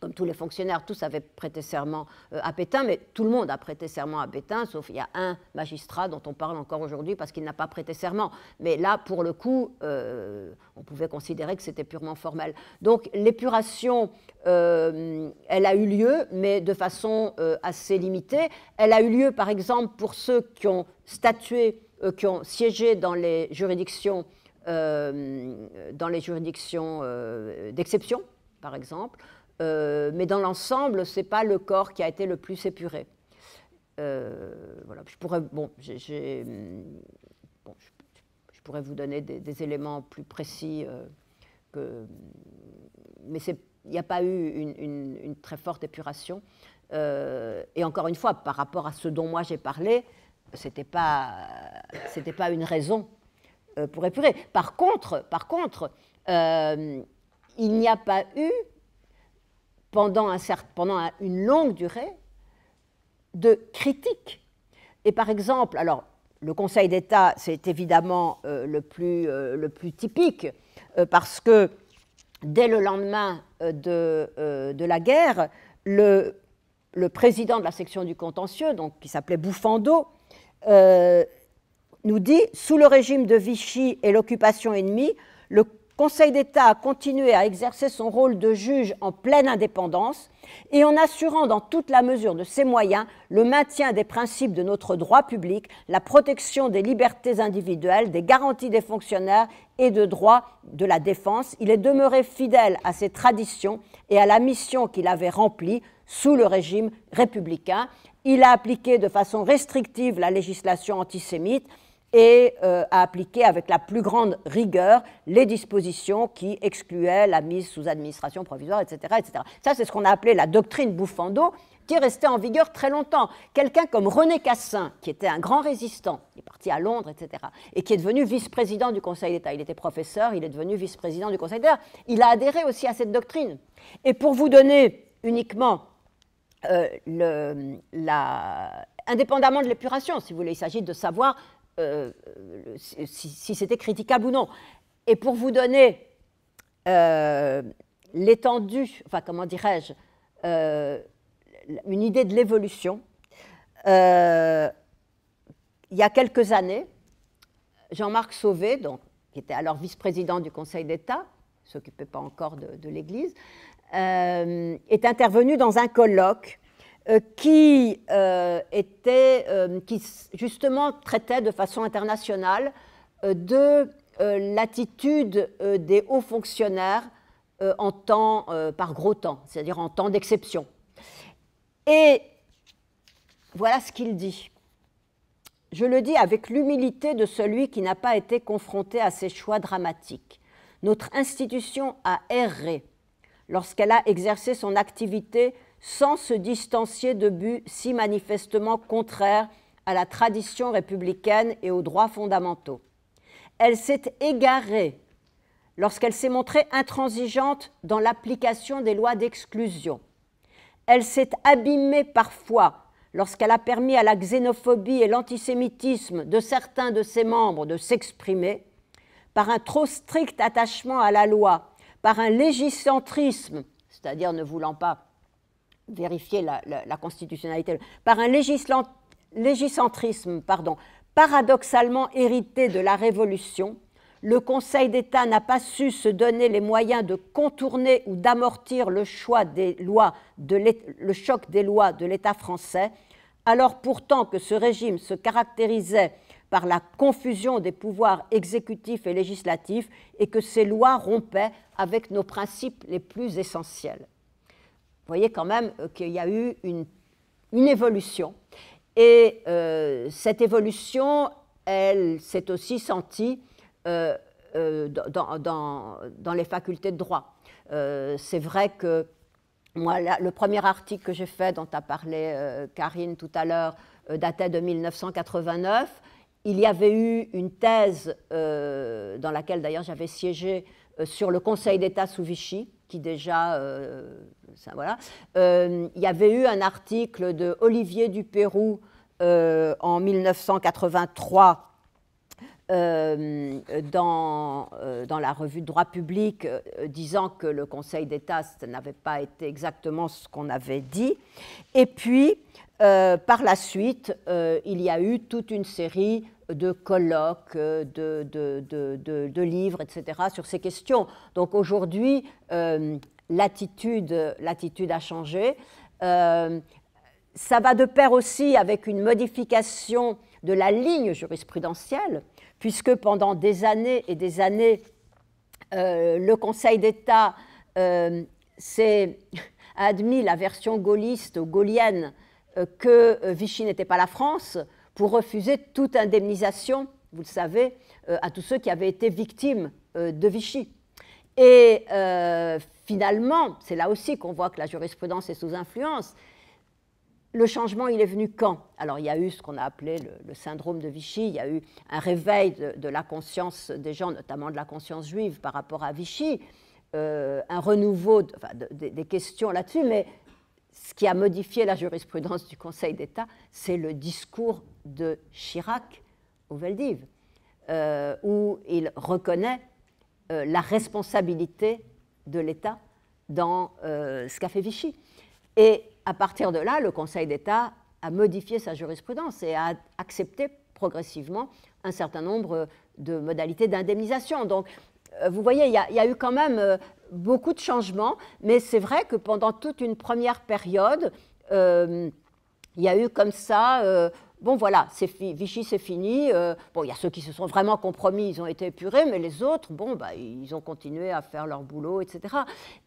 comme tous les fonctionnaires, tous avaient prêté serment euh, à Pétain, mais tout le monde a prêté serment à Pétain, sauf il y a un magistrat dont on parle encore aujourd'hui parce qu'il n'a pas prêté serment. Mais là, pour le coup, euh, on pouvait considérer que c'était purement formel. Donc l'épuration, euh, elle a eu lieu, mais de façon assez limitée. Elle a eu lieu, par exemple, pour ceux qui ont statué, qui ont siégé dans les juridictions, dans les juridictions d'exception, par exemple euh, mais dans l'ensemble, ce n'est pas le corps qui a été le plus épuré. Euh, voilà, je pourrais, bon, je, pourrais vous donner des, éléments plus précis, euh, que, mais il n'y a pas eu une, très forte épuration. et encore une fois, par rapport à ce dont moi j'ai parlé, ce n'était pas, pas une raison pour épurer. Par contre, par contre il n'y a pas eu pendant, pendant une longue durée de critiques. Et par exemple, alors le Conseil d'État, c'est évidemment euh, le, plus, euh, le plus typique, euh, parce que dès le lendemain de, la guerre, le, le, président de la section du contentieux, donc, qui s'appelait Bouffando, nous dit, sous le régime de Vichy et l'occupation ennemie, le le Conseil d'État a continué à exercer son rôle de juge en pleine indépendance et en assurant dans toute la mesure de ses moyens le maintien des principes de notre droit public, la protection des libertés individuelles, des garanties des fonctionnaires et de droit de la défense. Il est demeuré fidèle à ses traditions et à la mission qu'il avait remplie sous le régime républicain. Il a appliqué de façon restrictive la législation antisémite et euh, à appliquer avec la plus grande rigueur les dispositions qui excluaient la mise sous administration provisoire, etc. etc. Ça, c'est ce qu'on a appelé la doctrine Bouffando, qui est restée en vigueur très longtemps. Quelqu'un comme René Cassin, qui était un grand résistant, il est parti à Londres, etc., et qui est devenu vice-président du Conseil d'État. Il était professeur, il est devenu vice-président du Conseil d'État. Il a adhéré aussi à cette doctrine. Et pour vous donner uniquement euh, le, la, indépendamment de l'épuration, si vous voulez. Il s'agit de savoir euh, si, c'était critiquable ou non. Et pour vous donner euh, l'étendue, enfin comment dirais-je, euh, une idée de l'évolution, il y a quelques années, Jean-Marc Sauvé, donc, qui était alors vice-président du Conseil d'État, ne s'occupait pas encore de l'Église, est intervenu dans un colloque euh, qui, euh, euh, qui justement traitait de façon internationale de l'attitude des hauts fonctionnaires en temps, par gros temps, c'est-à-dire en temps d'exception. Et voilà ce qu'il dit. Je le dis avec l'humilité de celui qui n'a pas été confronté à ces choix dramatiques. Notre institution a erré lorsqu'elle a exercé son activité sans se distancier de buts si manifestement contraires à la tradition républicaine et aux droits fondamentaux. Elle s'est égarée lorsqu'elle s'est montrée intransigeante dans l'application des lois d'exclusion. Elle s'est abîmée parfois lorsqu'elle a permis à la xénophobie et l'antisémitisme de certains de ses membres de s'exprimer, par un trop strict attachement à la loi, par un légicentrisme, c'est-à-dire ne voulant pas vérifier la, constitutionnalité, par un légicentrisme pardon, paradoxalement hérité de la Révolution, le Conseil d'État n'a pas su se donner les moyens de contourner ou d'amortir le, des lois le choc des lois de l'État français, alors pourtant que ce régime se caractérisait par la confusion des pouvoirs exécutifs et législatifs et que ces lois rompaient avec nos principes les plus essentiels. Vous voyez quand même euh, qu'il y a eu une, évolution. Et euh, cette évolution, elle s'est aussi sentie euh, dans, les facultés de droit. C'est vrai que moi, le premier article que j'ai fait, dont a parlé Karine tout à l'heure, datait de 1989. Il y avait eu une thèse, dans laquelle d'ailleurs j'avais siégé, sur le Conseil d'État sous Vichy, qui déjà, euh, voilà. Euh, il y avait eu un article de Olivier du euh, en 1983 dans, dans la revue Droit public, disant que le Conseil d'État n'avait pas été exactement ce qu'on avait dit. Et puis, par la suite, il y a eu toute une série de colloques, euh, de, livres, etc., sur ces questions. Donc aujourd'hui, euh, l'attitude, a changé. Euh, ça va de pair aussi avec une modification de la ligne jurisprudentielle, puisque pendant des années et des années, le Conseil d'État s'est admis la version gaulliste ou gaulienne que Vichy n'était pas la France, pour refuser toute indemnisation, vous le savez, euh, à tous ceux qui avaient été victimes euh, de Vichy. Et euh, finalement, c'est là aussi qu'on voit que la jurisprudence est sous influence, le changement, il est venu quand Alors, il y a eu ce qu'on a appelé le, syndrome de Vichy, il y a eu un réveil de, la conscience des gens, notamment de la conscience juive par rapport à Vichy, un renouveau des questions là-dessus, mais ce qui a modifié la jurisprudence du Conseil d'État, c'est le discours de Chirac aux Valdives, euh, où il reconnaît euh, la responsabilité de l'État dans euh, ce qu'a fait Vichy. Et à partir de là, le Conseil d'État a modifié sa jurisprudence et a accepté progressivement un certain nombre de modalités d'indemnisation. Donc euh, vous voyez, il y, a eu quand même euh, beaucoup de changements, mais c'est vrai que pendant toute une première période, euh, il y a eu comme ça, bon voilà, Vichy c'est fini, bon il y a ceux qui se sont vraiment compromis, ils ont été épurés, mais les autres, bon, bah, ils ont continué à faire leur boulot, etc.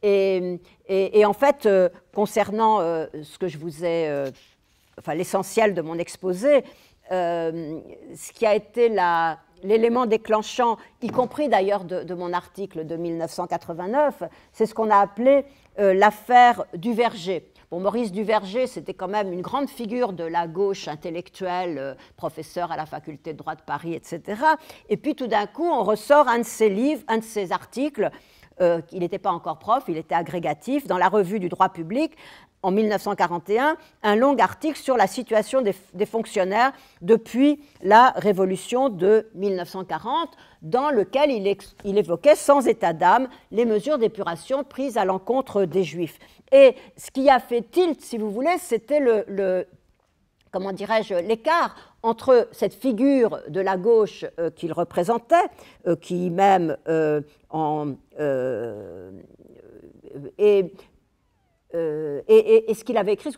Et, et en fait, concernant ce que je vous ai, enfin l'essentiel de mon exposé, ce qui a été la, l'élément déclenchant, y compris d'ailleurs de, mon article de 1989, c'est ce qu'on a appelé euh, l'affaire du verger. Bon, Maurice Duverger, c'était quand même une grande figure de la gauche intellectuelle, euh, professeur à la faculté de droit de Paris, etc. Et puis tout d'un coup, on ressort un de ses livres, un de ses articles, euh, il n'était pas encore prof, il était agrégatif, dans la revue du droit public, en 1941 un long article sur la situation des, fonctionnaires depuis la Révolution de 1940, dans lequel il, il évoquait sans état d'âme les mesures d'épuration prises à l'encontre des Juifs. Et ce qui a fait tilt, si vous voulez, c'était le, comment dirais-je, l'écart entre cette figure de la gauche euh, qu'il représentait, euh, qui même euh, en, et euh, et, ce qu'il avait écrit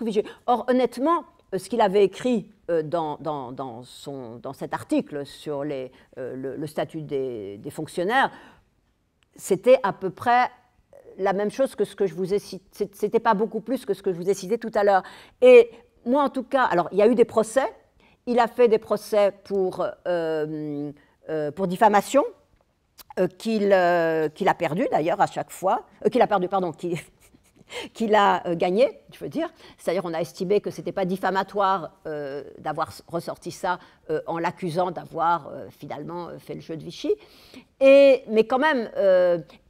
Or, honnêtement, euh, ce qu'il avait écrit euh, dans, dans, dans, son, dans cet article sur les, le, statut des, fonctionnaires, c'était à peu près la même chose que ce que je vous ai cité. C'était pas beaucoup plus que ce que je vous ai cité tout à l'heure. Et moi, en tout cas, alors il y a eu des procès. Il a fait des procès pour, pour diffamation, qu'il qu'il a perdu d'ailleurs à chaque fois, qu'il a perdu, pardon, qu'il a euh, gagné, je veux dire. C'est-à-dire, on a estimé que ce n'était pas diffamatoire euh, d'avoir ressorti ça euh, en l'accusant d'avoir finalement fait le jeu de Vichy. mais quand même,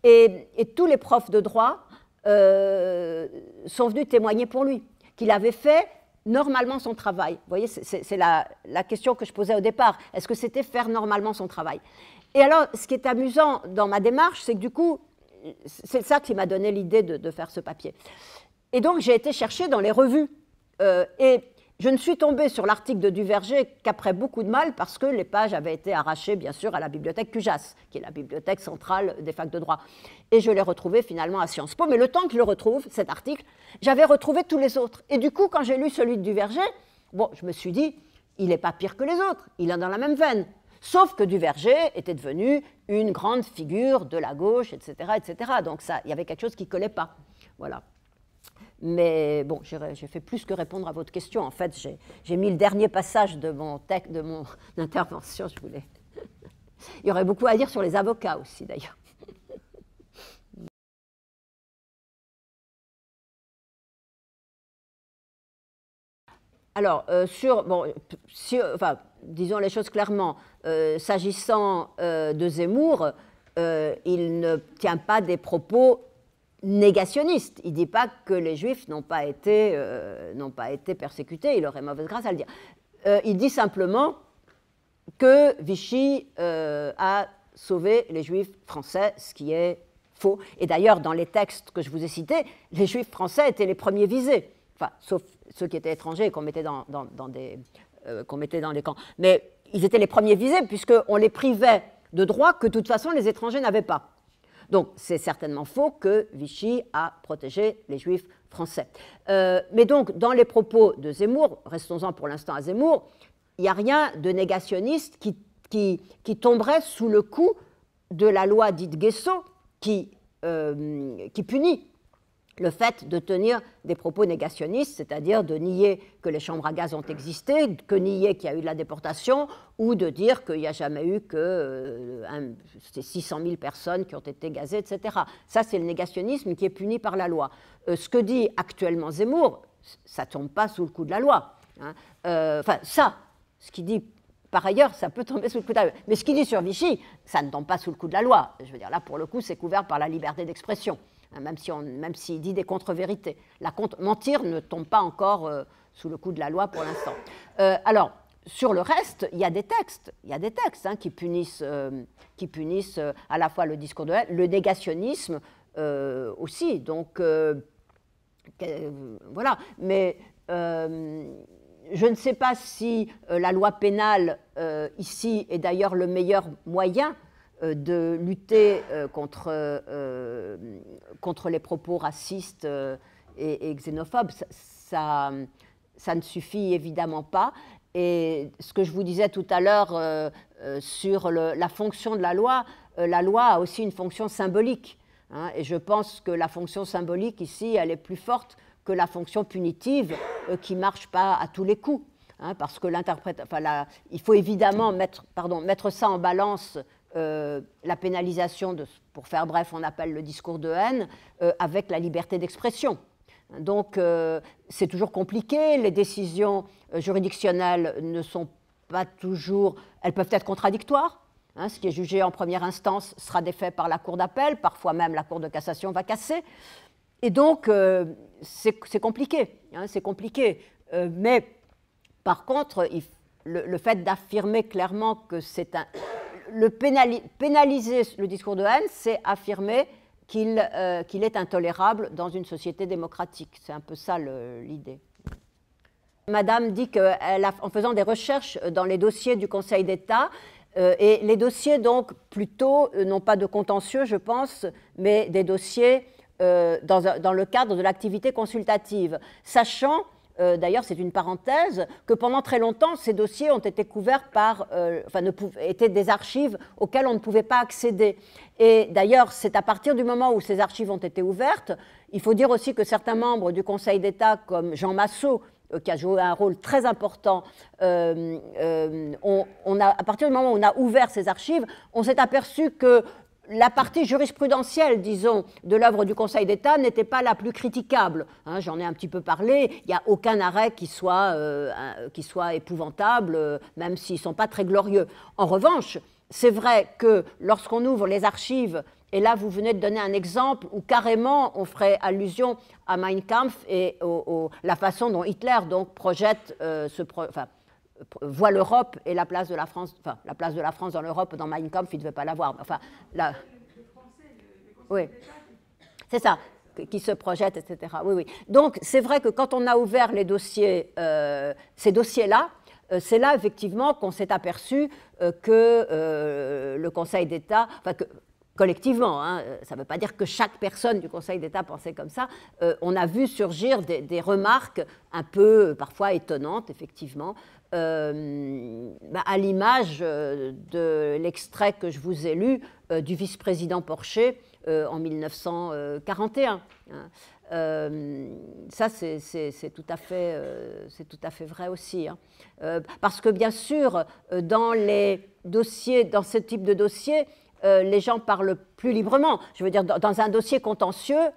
et, tous les profs de droit sont venus témoigner pour lui qu'il avait fait normalement son travail. Vous voyez, c'est la question que je posais au départ. Est-ce que c'était faire normalement son travail Et alors, ce qui est amusant dans ma démarche, c'est que du coup, c'est ça qui m'a donné l'idée de, faire ce papier. Et donc j'ai été chercher dans les revues. Euh, et je ne suis tombée sur l'article de Duverger qu'après beaucoup de mal, parce que les pages avaient été arrachées, bien sûr, à la bibliothèque Cujas, qui est la bibliothèque centrale des facs de droit. Et je l'ai retrouvé finalement à Sciences Po. Mais le temps que je le retrouve, cet article, j'avais retrouvé tous les autres. Et du coup, quand j'ai lu celui de Duverger, bon, je me suis dit, il n'est pas pire que les autres, il est dans la même veine. Sauf que Duverger était devenu une grande figure de la gauche, etc. etc. Donc ça, il y avait quelque chose qui ne collait pas. Voilà. Mais bon, j'ai fait plus que répondre à votre question. En fait, j'ai mis le dernier passage de mon texte, de mon intervention, je voulais. Il y aurait beaucoup à dire sur les avocats aussi, d'ailleurs. Alors, euh, sur, bon, disons les choses clairement, euh, s'agissant euh, de Zemmour, euh, il ne tient pas des propos négationnistes. Il ne dit pas que les Juifs n'ont pas, été, persécutés, il aurait mauvaise grâce à le dire. il dit simplement que Vichy a sauvé les Juifs français, ce qui est faux. Et d'ailleurs, dans les textes que je vous ai cités, les Juifs français étaient les premiers visés, sauf ceux qui étaient étrangers et qu'on mettait dans, des mettait dans les camps. Mais ils étaient les premiers visés, puisqu'on les privait de droits que, de toute façon, les étrangers n'avaient pas. Donc, c'est certainement faux que Vichy a protégé les juifs français. Euh, mais donc, dans les propos de Zemmour, restons-en pour l'instant à Zemmour, il n'y a rien de négationniste qui, tomberait sous le coup de la loi dite Guesso qui euh, punit le fait de tenir des propos négationnistes, c'est-à-dire de nier que les chambres à gaz ont existé, que nier qu'il y a eu de la déportation, ou de dire qu'il n'y a jamais eu que 600 euh, 000 personnes qui ont été gazées, etc. Ça, c'est le négationnisme qui est puni par la loi. Euh, ce que dit actuellement Zemmour, ça ne tombe pas sous le coup de la loi. Hein. Euh, enfin, ça, ce qu'il dit par ailleurs, ça peut tomber sous le coup de la loi. Mais ce qu'il dit sur Vichy, ça ne tombe pas sous le coup de la loi. Je veux dire, là, pour le coup, c'est couvert par la liberté d'expression. Hein, même s'il si on, même il dit des contre-vérités. La mentir ne tombe pas encore euh, sous le coup de la loi pour l'instant. Euh, alors, sur le reste, il y a des textes, il y a des textes hein, qui punissent, euh, qui punissent à la fois le discours de le négationnisme aussi. Donc, voilà. Mais je ne sais pas si la loi pénale ici est d'ailleurs le meilleur moyen euh, de lutter euh, euh, contre, les propos racistes et, xénophobes. Ça, ne suffit évidemment pas. Et ce que je vous disais tout à l'heure sur la fonction de la loi, la loi a aussi une fonction symbolique. Hein. et je pense que la fonction symbolique ici, elle est plus forte que la fonction punitive qui ne marche pas à tous les coups. Hein, parce que l'interprète, enfin, il faut évidemment mettre ça en balance euh, la pénalisation, de, pour faire bref, on appelle le discours de haine, euh, avec la liberté d'expression. Donc euh, c'est toujours compliqué, les décisions juridictionnelles ne sont pas toujours, elles peuvent être contradictoires. Hein. ce qui est jugé en première instance sera défait par la Cour d'appel, parfois même la Cour de cassation va casser. Et donc c'est compliqué, hein, c'est compliqué. mais par contre, le fait d'affirmer clairement que c'est un, le pénaliser le discours de haine, c'est affirmer qu'il euh, qu'il est intolérable dans une société démocratique. C'est un peu ça l'idée. Madame dit qu'en faisant des recherches dans les dossiers du Conseil d'État, euh, et les dossiers donc plutôt, euh, non pas de contentieux je pense, mais des dossiers dans, dans, le cadre de l'activité consultative, sachant euh, d'ailleurs, c'est une parenthèse que pendant très longtemps, ces dossiers ont été couverts par, euh, enfin, étaient des archives auxquelles on ne pouvait pas accéder. Et d'ailleurs, c'est à partir du moment où ces archives ont été ouvertes, il faut dire aussi que certains membres du Conseil d'État, comme Jean Massot, euh, qui a joué un rôle très important. a, à partir du moment où on a ouvert ces archives, on s'est aperçu que la partie jurisprudentielle, disons, de l'œuvre du Conseil d'État n'était pas la plus critiquable. Hein, j'en ai un petit peu parlé. Il n'y a aucun arrêt qui soit, euh, qui soit épouvantable, euh, même s'ils ne sont pas très glorieux. En revanche, c'est vrai que lorsqu'on ouvre les archives, et là vous venez de donner un exemple où carrément on ferait allusion à Mein Kampf et à la façon dont Hitler donc projette euh, ce projet, voit l'Europe et la place de la France, enfin la place de la France dans l'Europe dans Mein Kampf, il ne devait pas l'avoir. Enfin, la... oui, c'est ça qui se projette, etc. Oui, oui. Donc c'est vrai que quand on a ouvert les dossiers, euh, ces dossiers-là, euh, c'est là effectivement qu'on s'est aperçu euh, que le Conseil d'État, enfin que collectivement, hein, ça ne veut pas dire que chaque personne du Conseil d'État pensait comme ça, on a vu surgir des, des, remarques un peu parfois étonnantes, effectivement, euh, bah, à l'image euh, de l'extrait que je vous ai lu euh, du vice-président Porcher en 1941. Hein. ça, c'est tout, à fait, tout à fait vrai aussi. Hein. parce que, bien sûr, dans les dossiers, dans ce type de dossier, les gens parlent plus librement. Je veux dire, dans un dossier contentieux,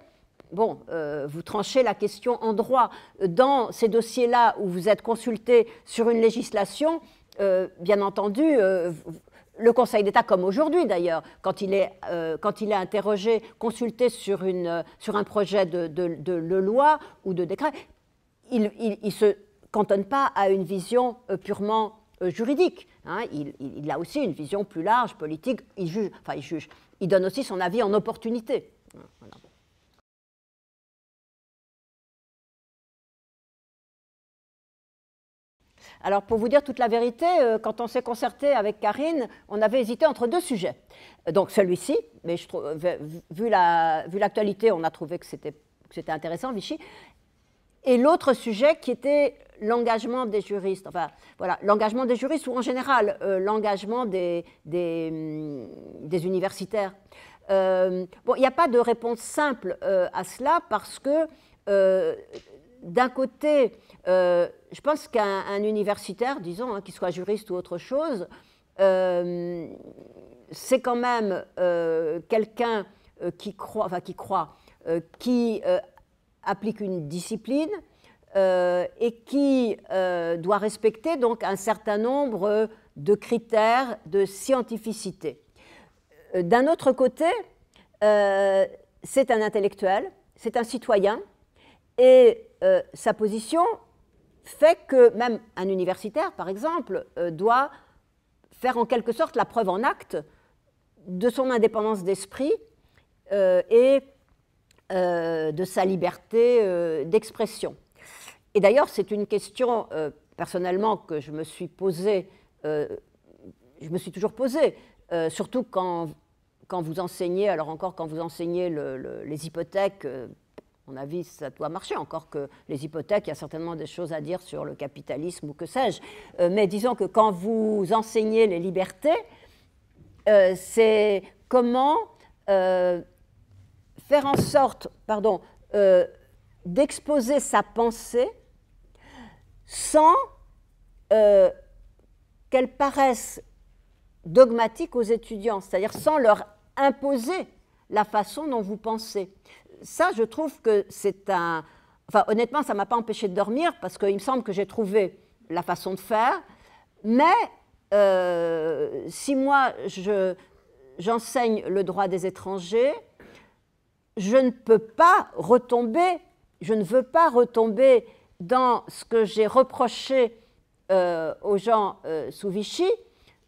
bon, euh, vous tranchez la question en droit. Dans ces dossiers-là où vous êtes consulté sur une législation, euh, bien entendu, euh, le Conseil d'État, comme aujourd'hui d'ailleurs, quand, il est, quand il est interrogé, consulté sur, une, sur un projet de, de, loi ou de décret, il ne se cantonne pas à une vision purement juridique. Hein. Il, il, il, a aussi une vision plus large, politique. Il juge, enfin, il juge. Il donne aussi son avis en opportunité. Voilà. Alors pour vous dire toute la vérité, euh, quand on s'est concerté avec Karine, on avait hésité entre deux sujets. Donc celui-ci, mais je trouve, vu l'actualité, on a trouvé que c'était intéressant, Vichy. Et l'autre sujet qui était l'engagement des juristes, enfin voilà, l'engagement des juristes ou en général euh, l'engagement des, des, hum, universitaires. Euh, bon, il n'y a pas de réponse simple à cela parce que d'un côté, euh, je pense qu'un universitaire, disons, hein, qui soit juriste ou autre chose, euh, c'est quand même euh, quelqu'un qui croit, enfin qui croit, qui applique une discipline et qui doit respecter donc un certain nombre de critères de scientificité. D'un autre côté, c'est un intellectuel, c'est un citoyen, et euh, sa position fait que même un universitaire, par exemple, euh, doit faire en quelque sorte la preuve en acte de son indépendance d'esprit euh, et de sa liberté d'expression. Et d'ailleurs, c'est une question personnellement que je me suis posée, je me suis toujours posée, surtout quand quand vous enseignez, alors encore quand vous enseignez les hypothèques, mon avis, ça doit marcher, encore que les hypothèques, il y a certainement des choses à dire sur le capitalisme ou que sais-je. Euh, mais disons que quand vous enseignez les libertés, euh, c'est comment euh, faire en sorte, pardon, d'exposer sa pensée sans qu'elle paraisse dogmatique aux étudiants, c'est-à-dire sans leur imposer la façon dont vous pensez. Ça, je trouve que c'est un... Enfin, honnêtement, ça ne m'a pas empêché de dormir parce qu'il me semble que j'ai trouvé la façon de faire. Mais euh, si moi, j'enseigne le droit des étrangers, je ne peux pas retomber, je ne veux pas retomber dans ce que j'ai reproché euh, aux gens euh, sous Vichy,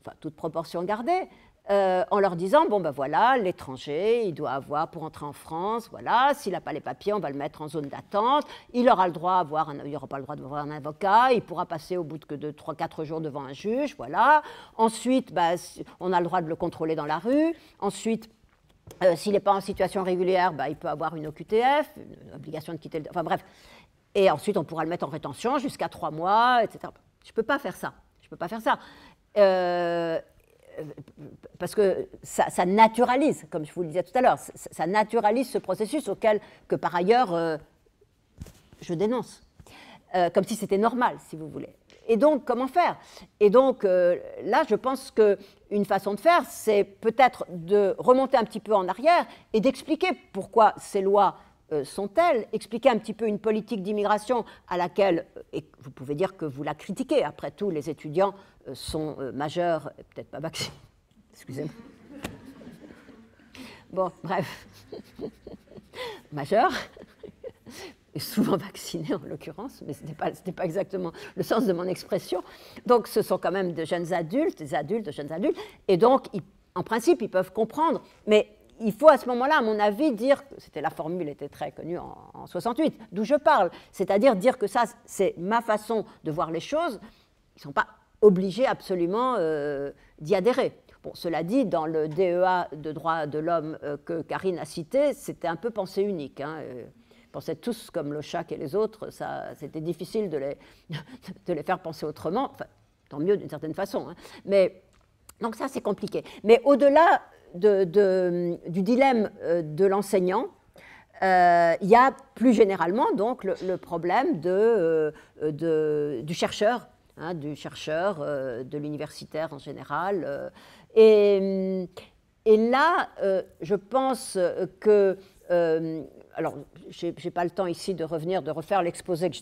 enfin toute proportion gardée, euh, en leur disant bon ben voilà, l'étranger, il doit avoir pour entrer en France, voilà, s'il n'a pas les papiers, on va le mettre en zone d'attente. Il aura le droit il n'aura pas le droit d'avoir un avocat. Il pourra passer au bout de, de 3-4 jours devant un juge, voilà. Ensuite, ben, on a le droit de le contrôler dans la rue. Ensuite, euh, s'il n'est pas en situation régulière, ben, il peut avoir une OQTF, une obligation de quitter le. Enfin bref. Et ensuite, on pourra le mettre en rétention jusqu'à 3 mois, etc. Je ne peux pas faire ça. Je peux pas faire ça. Euh, parce que ça, naturalise, comme je vous le disais tout à l'heure, ça, naturalise ce processus auquel, que par ailleurs, euh, je dénonce. Euh, comme si c'était normal, si vous voulez. Et donc, comment faire Et donc, euh, là, je pense qu'une façon de faire, c'est peut-être de remonter un petit peu en arrière et d'expliquer pourquoi ces lois euh, sont-elles Expliquer un petit peu une politique d'immigration à laquelle, euh, et vous pouvez dire que vous la critiquez, après tout, les étudiants euh, sont majeurs, peut-être pas vaccinés, excusez-moi. Bon, bref, majeurs, et souvent vaccinés en l'occurrence, mais ce n'était pas, exactement le sens de mon expression. Donc ce sont quand même de jeunes adultes, des adultes, de jeunes adultes, et donc en principe ils peuvent comprendre, mais il faut à ce moment-là, à mon avis, dire, c'était la formule était très connue en, 68, d'où je parle, c'est-à-dire dire que ça, c'est ma façon de voir les choses, ils ne sont pas obligés absolument euh, d'y adhérer. Bon, cela dit, dans le DEA de droit de l'homme euh, que Karine a cité, c'était un peu pensée unique. Hein, euh. pensaient tous comme le chat et les autres, c'était difficile de les, de les faire penser autrement, enfin, tant mieux d'une certaine façon. Hein. mais donc ça, c'est compliqué. Mais au-delà du dilemme euh, de l'enseignant, euh, il y a plus généralement donc le, problème euh, de, du chercheur, hein, du chercheur, de l'universitaire en général. Mm, et, là, je pense que alors, je n'ai pas le temps ici de revenir, de refaire l'exposé que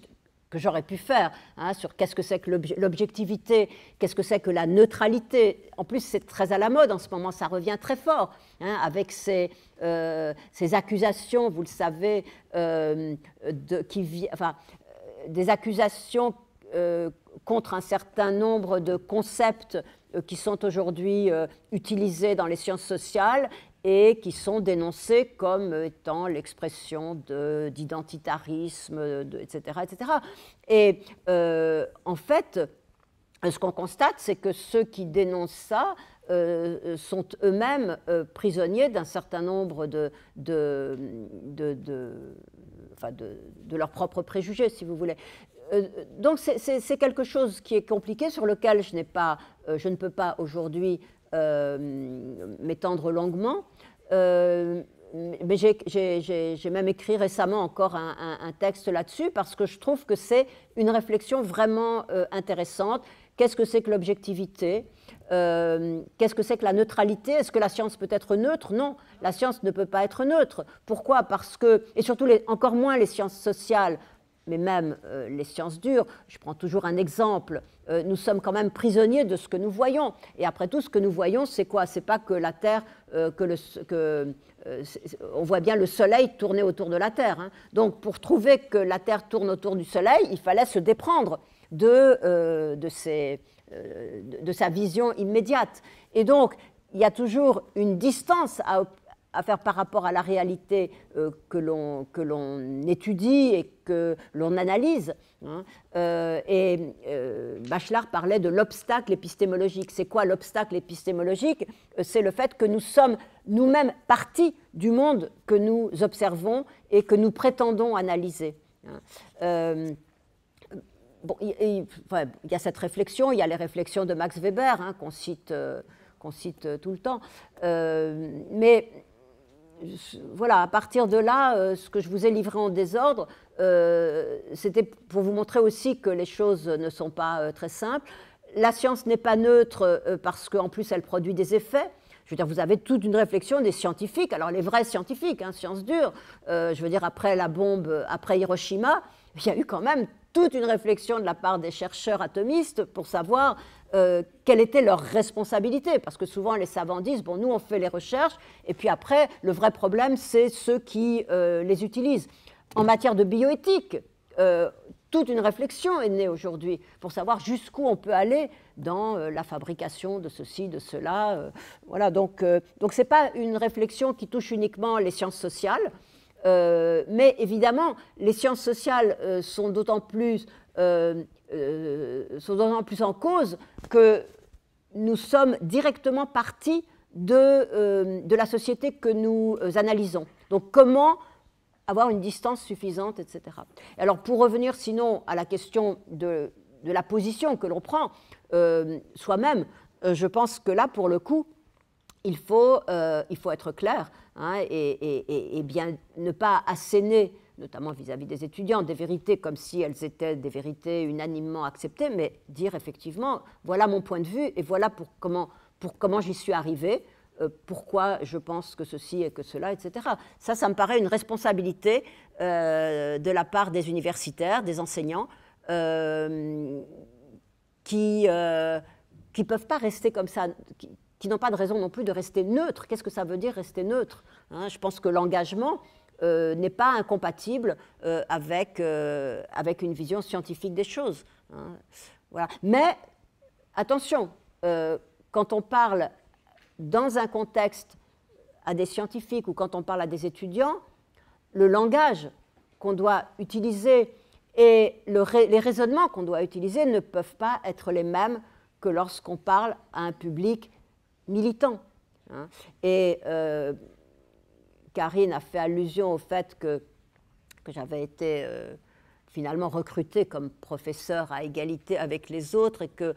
que j'aurais pu faire hein, sur qu'est-ce que c'est que l'objectivité, qu'est-ce que c'est que la neutralité. En plus, c'est très à la mode en ce moment, ça revient très fort hein, avec euh, ces, accusations, vous le savez, euh, de, qui, enfin, euh, des accusations contre un certain nombre de concepts qui sont aujourd'hui utilisés dans les sciences sociales et qui sont dénoncés comme étant l'expression d'identitarisme, etc., etc. Et euh, en fait, ce qu'on constate, c'est que ceux qui dénoncent ça euh, sont eux-mêmes euh, prisonniers d'un certain nombre de, de, de, de, enfin leurs propres préjugés, si vous voulez donc c'est quelque chose qui est compliqué, sur lequel je, pas, je ne peux pas aujourd'hui euh, m'étendre longuement. Euh, mais j'ai même écrit récemment encore un, un, texte là-dessus parce que je trouve que c'est une réflexion vraiment euh, intéressante. Qu'est-ce que c'est que l'objectivité qu'est-ce que c'est que la neutralité Est-ce que la science peut être neutre Non, la science ne peut pas être neutre. Pourquoi Parce que, et surtout les, encore moins les sciences sociales, mais même euh, les sciences dures, je prends toujours un exemple, euh, nous sommes quand même prisonniers de ce que nous voyons. Et après tout, ce que nous voyons, c'est quoi C'est pas que la Terre, euh, que, le, que on voit bien le Soleil tourner autour de la Terre. Hein. Donc, pour trouver que la Terre tourne autour du Soleil, il fallait se déprendre de, de, de, de sa vision immédiate. Et donc, il y a toujours une distance à obtenir à faire par rapport à la réalité euh, l'on que l'on étudie et que l'on analyse. Hein. Euh, et euh, Bachelard parlait de l'obstacle épistémologique. C'est quoi l'obstacle épistémologique euh, C'est le fait que nous sommes nous-mêmes partie du monde que nous observons et que nous prétendons analyser. Hein. Bon, il, y, a cette réflexion, il y a les réflexions de Max Weber hein, qu'on cite, cite tout le temps. mais voilà, à partir de là, euh, ce que je vous ai livré en désordre, euh, c'était pour vous montrer aussi que les choses ne sont pas euh, très simples. La science n'est pas neutre parce qu'en plus, elle produit des effets. Je veux dire, vous avez toute une réflexion des scientifiques, alors les vrais scientifiques, hein, science dure, je veux dire, après la bombe, après Hiroshima, il y a eu quand même toute une réflexion de la part des chercheurs atomistes pour savoir euh, quelle était leur responsabilité. Parce que souvent, les savants disent, bon, nous, on fait les recherches, et puis après, le vrai problème, c'est ceux qui euh, les utilisent. En matière de bioéthique, euh, toute une réflexion est née aujourd'hui pour savoir jusqu'où on peut aller dans la fabrication de ceci, de cela. voilà, donc donc ce n'est pas une réflexion qui touche uniquement les sciences sociales. Euh, mais évidemment, les sciences sociales euh, sont d'autant plus, euh, plus en cause que nous sommes directement partis de, la société que nous analysons. Donc comment avoir une distance suffisante, etc. Alors pour revenir sinon à la question de, la position que l'on prend soi-même, je pense que là, pour le coup, il il faut être clair Hein, et, bien ne pas asséner, notamment vis-à-vis des étudiants, des vérités comme si elles étaient des vérités unanimement acceptées, mais dire effectivement, voilà mon point de vue et voilà pour comment, pour comment j'y suis arrivé, euh, pourquoi je pense que ceci et que cela, etc. Ça, ça me paraît une responsabilité euh, de la part des universitaires, des enseignants, euh, qui ne peuvent pas rester comme ça, qui n'ont pas de raison non plus de rester neutres. Qu'est-ce que ça veut dire rester neutre hein Je pense que l'engagement euh, n'est pas incompatible euh, avec, euh, avec une vision scientifique des choses. Hein. Mais attention, quand on parle dans un contexte à des scientifiques ou quand on parle à des étudiants, le langage qu'on doit utiliser et les raisonnements qu'on doit utiliser ne peuvent pas être les mêmes que lorsqu'on parle à un public militant, hein. Et euh, Karine a fait allusion au fait que, j'avais été euh, finalement recrutée comme professeur à égalité avec les autres et que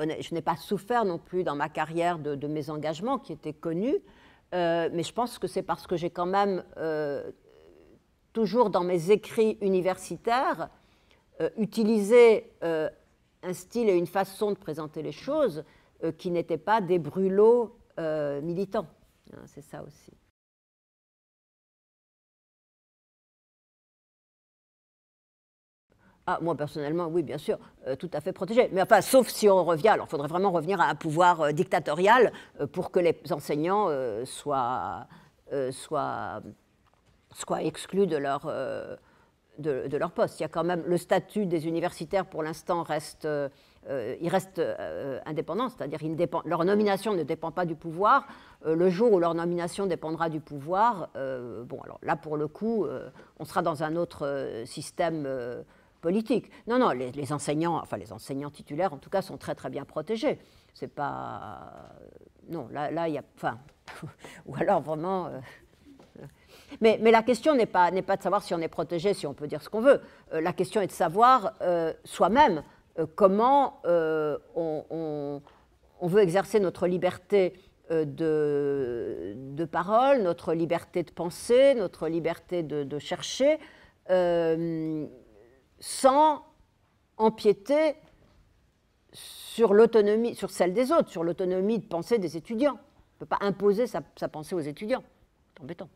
je n'ai pas souffert non plus dans ma carrière de, mes engagements qui étaient connus, euh, mais je pense que c'est parce que j'ai quand même toujours dans mes écrits universitaires utilisé un style et une façon de présenter les choses euh, qui n'étaient pas des brûlots euh, militants. Hein, c'est ça aussi. Ah, moi personnellement, oui, bien sûr, euh, tout à fait protégé. Mais enfin, sauf si on revient, alors il faudrait vraiment revenir à un pouvoir dictatorial pour que les enseignants soient, soient, exclus de leur, de, de leur poste. Il y a quand même le statut des universitaires pour l'instant reste euh, ils restent euh, indépendants, c'est-à-dire leur nomination ne dépend pas du pouvoir. Euh, le jour où leur nomination dépendra du pouvoir, bon, alors là, pour le coup, on sera dans un autre système politique. Non, non, les, enseignants, enfin les enseignants titulaires, en tout cas, sont très très bien protégés. C'est pas, non, là, là, il y a, enfin, ou alors vraiment. Mais, mais, la question n'est pas, pas de savoir si on est protégé, si on peut dire ce qu'on veut. la question est de savoir soi-même euh, comment euh, on, veut exercer notre liberté euh, de, parole, notre liberté de penser, notre liberté de, chercher, sans empiéter sur l'autonomie, sur celle des autres, sur l'autonomie de pensée des étudiants. On ne peut pas imposer sa, sa pensée aux étudiants. C'est embêtant.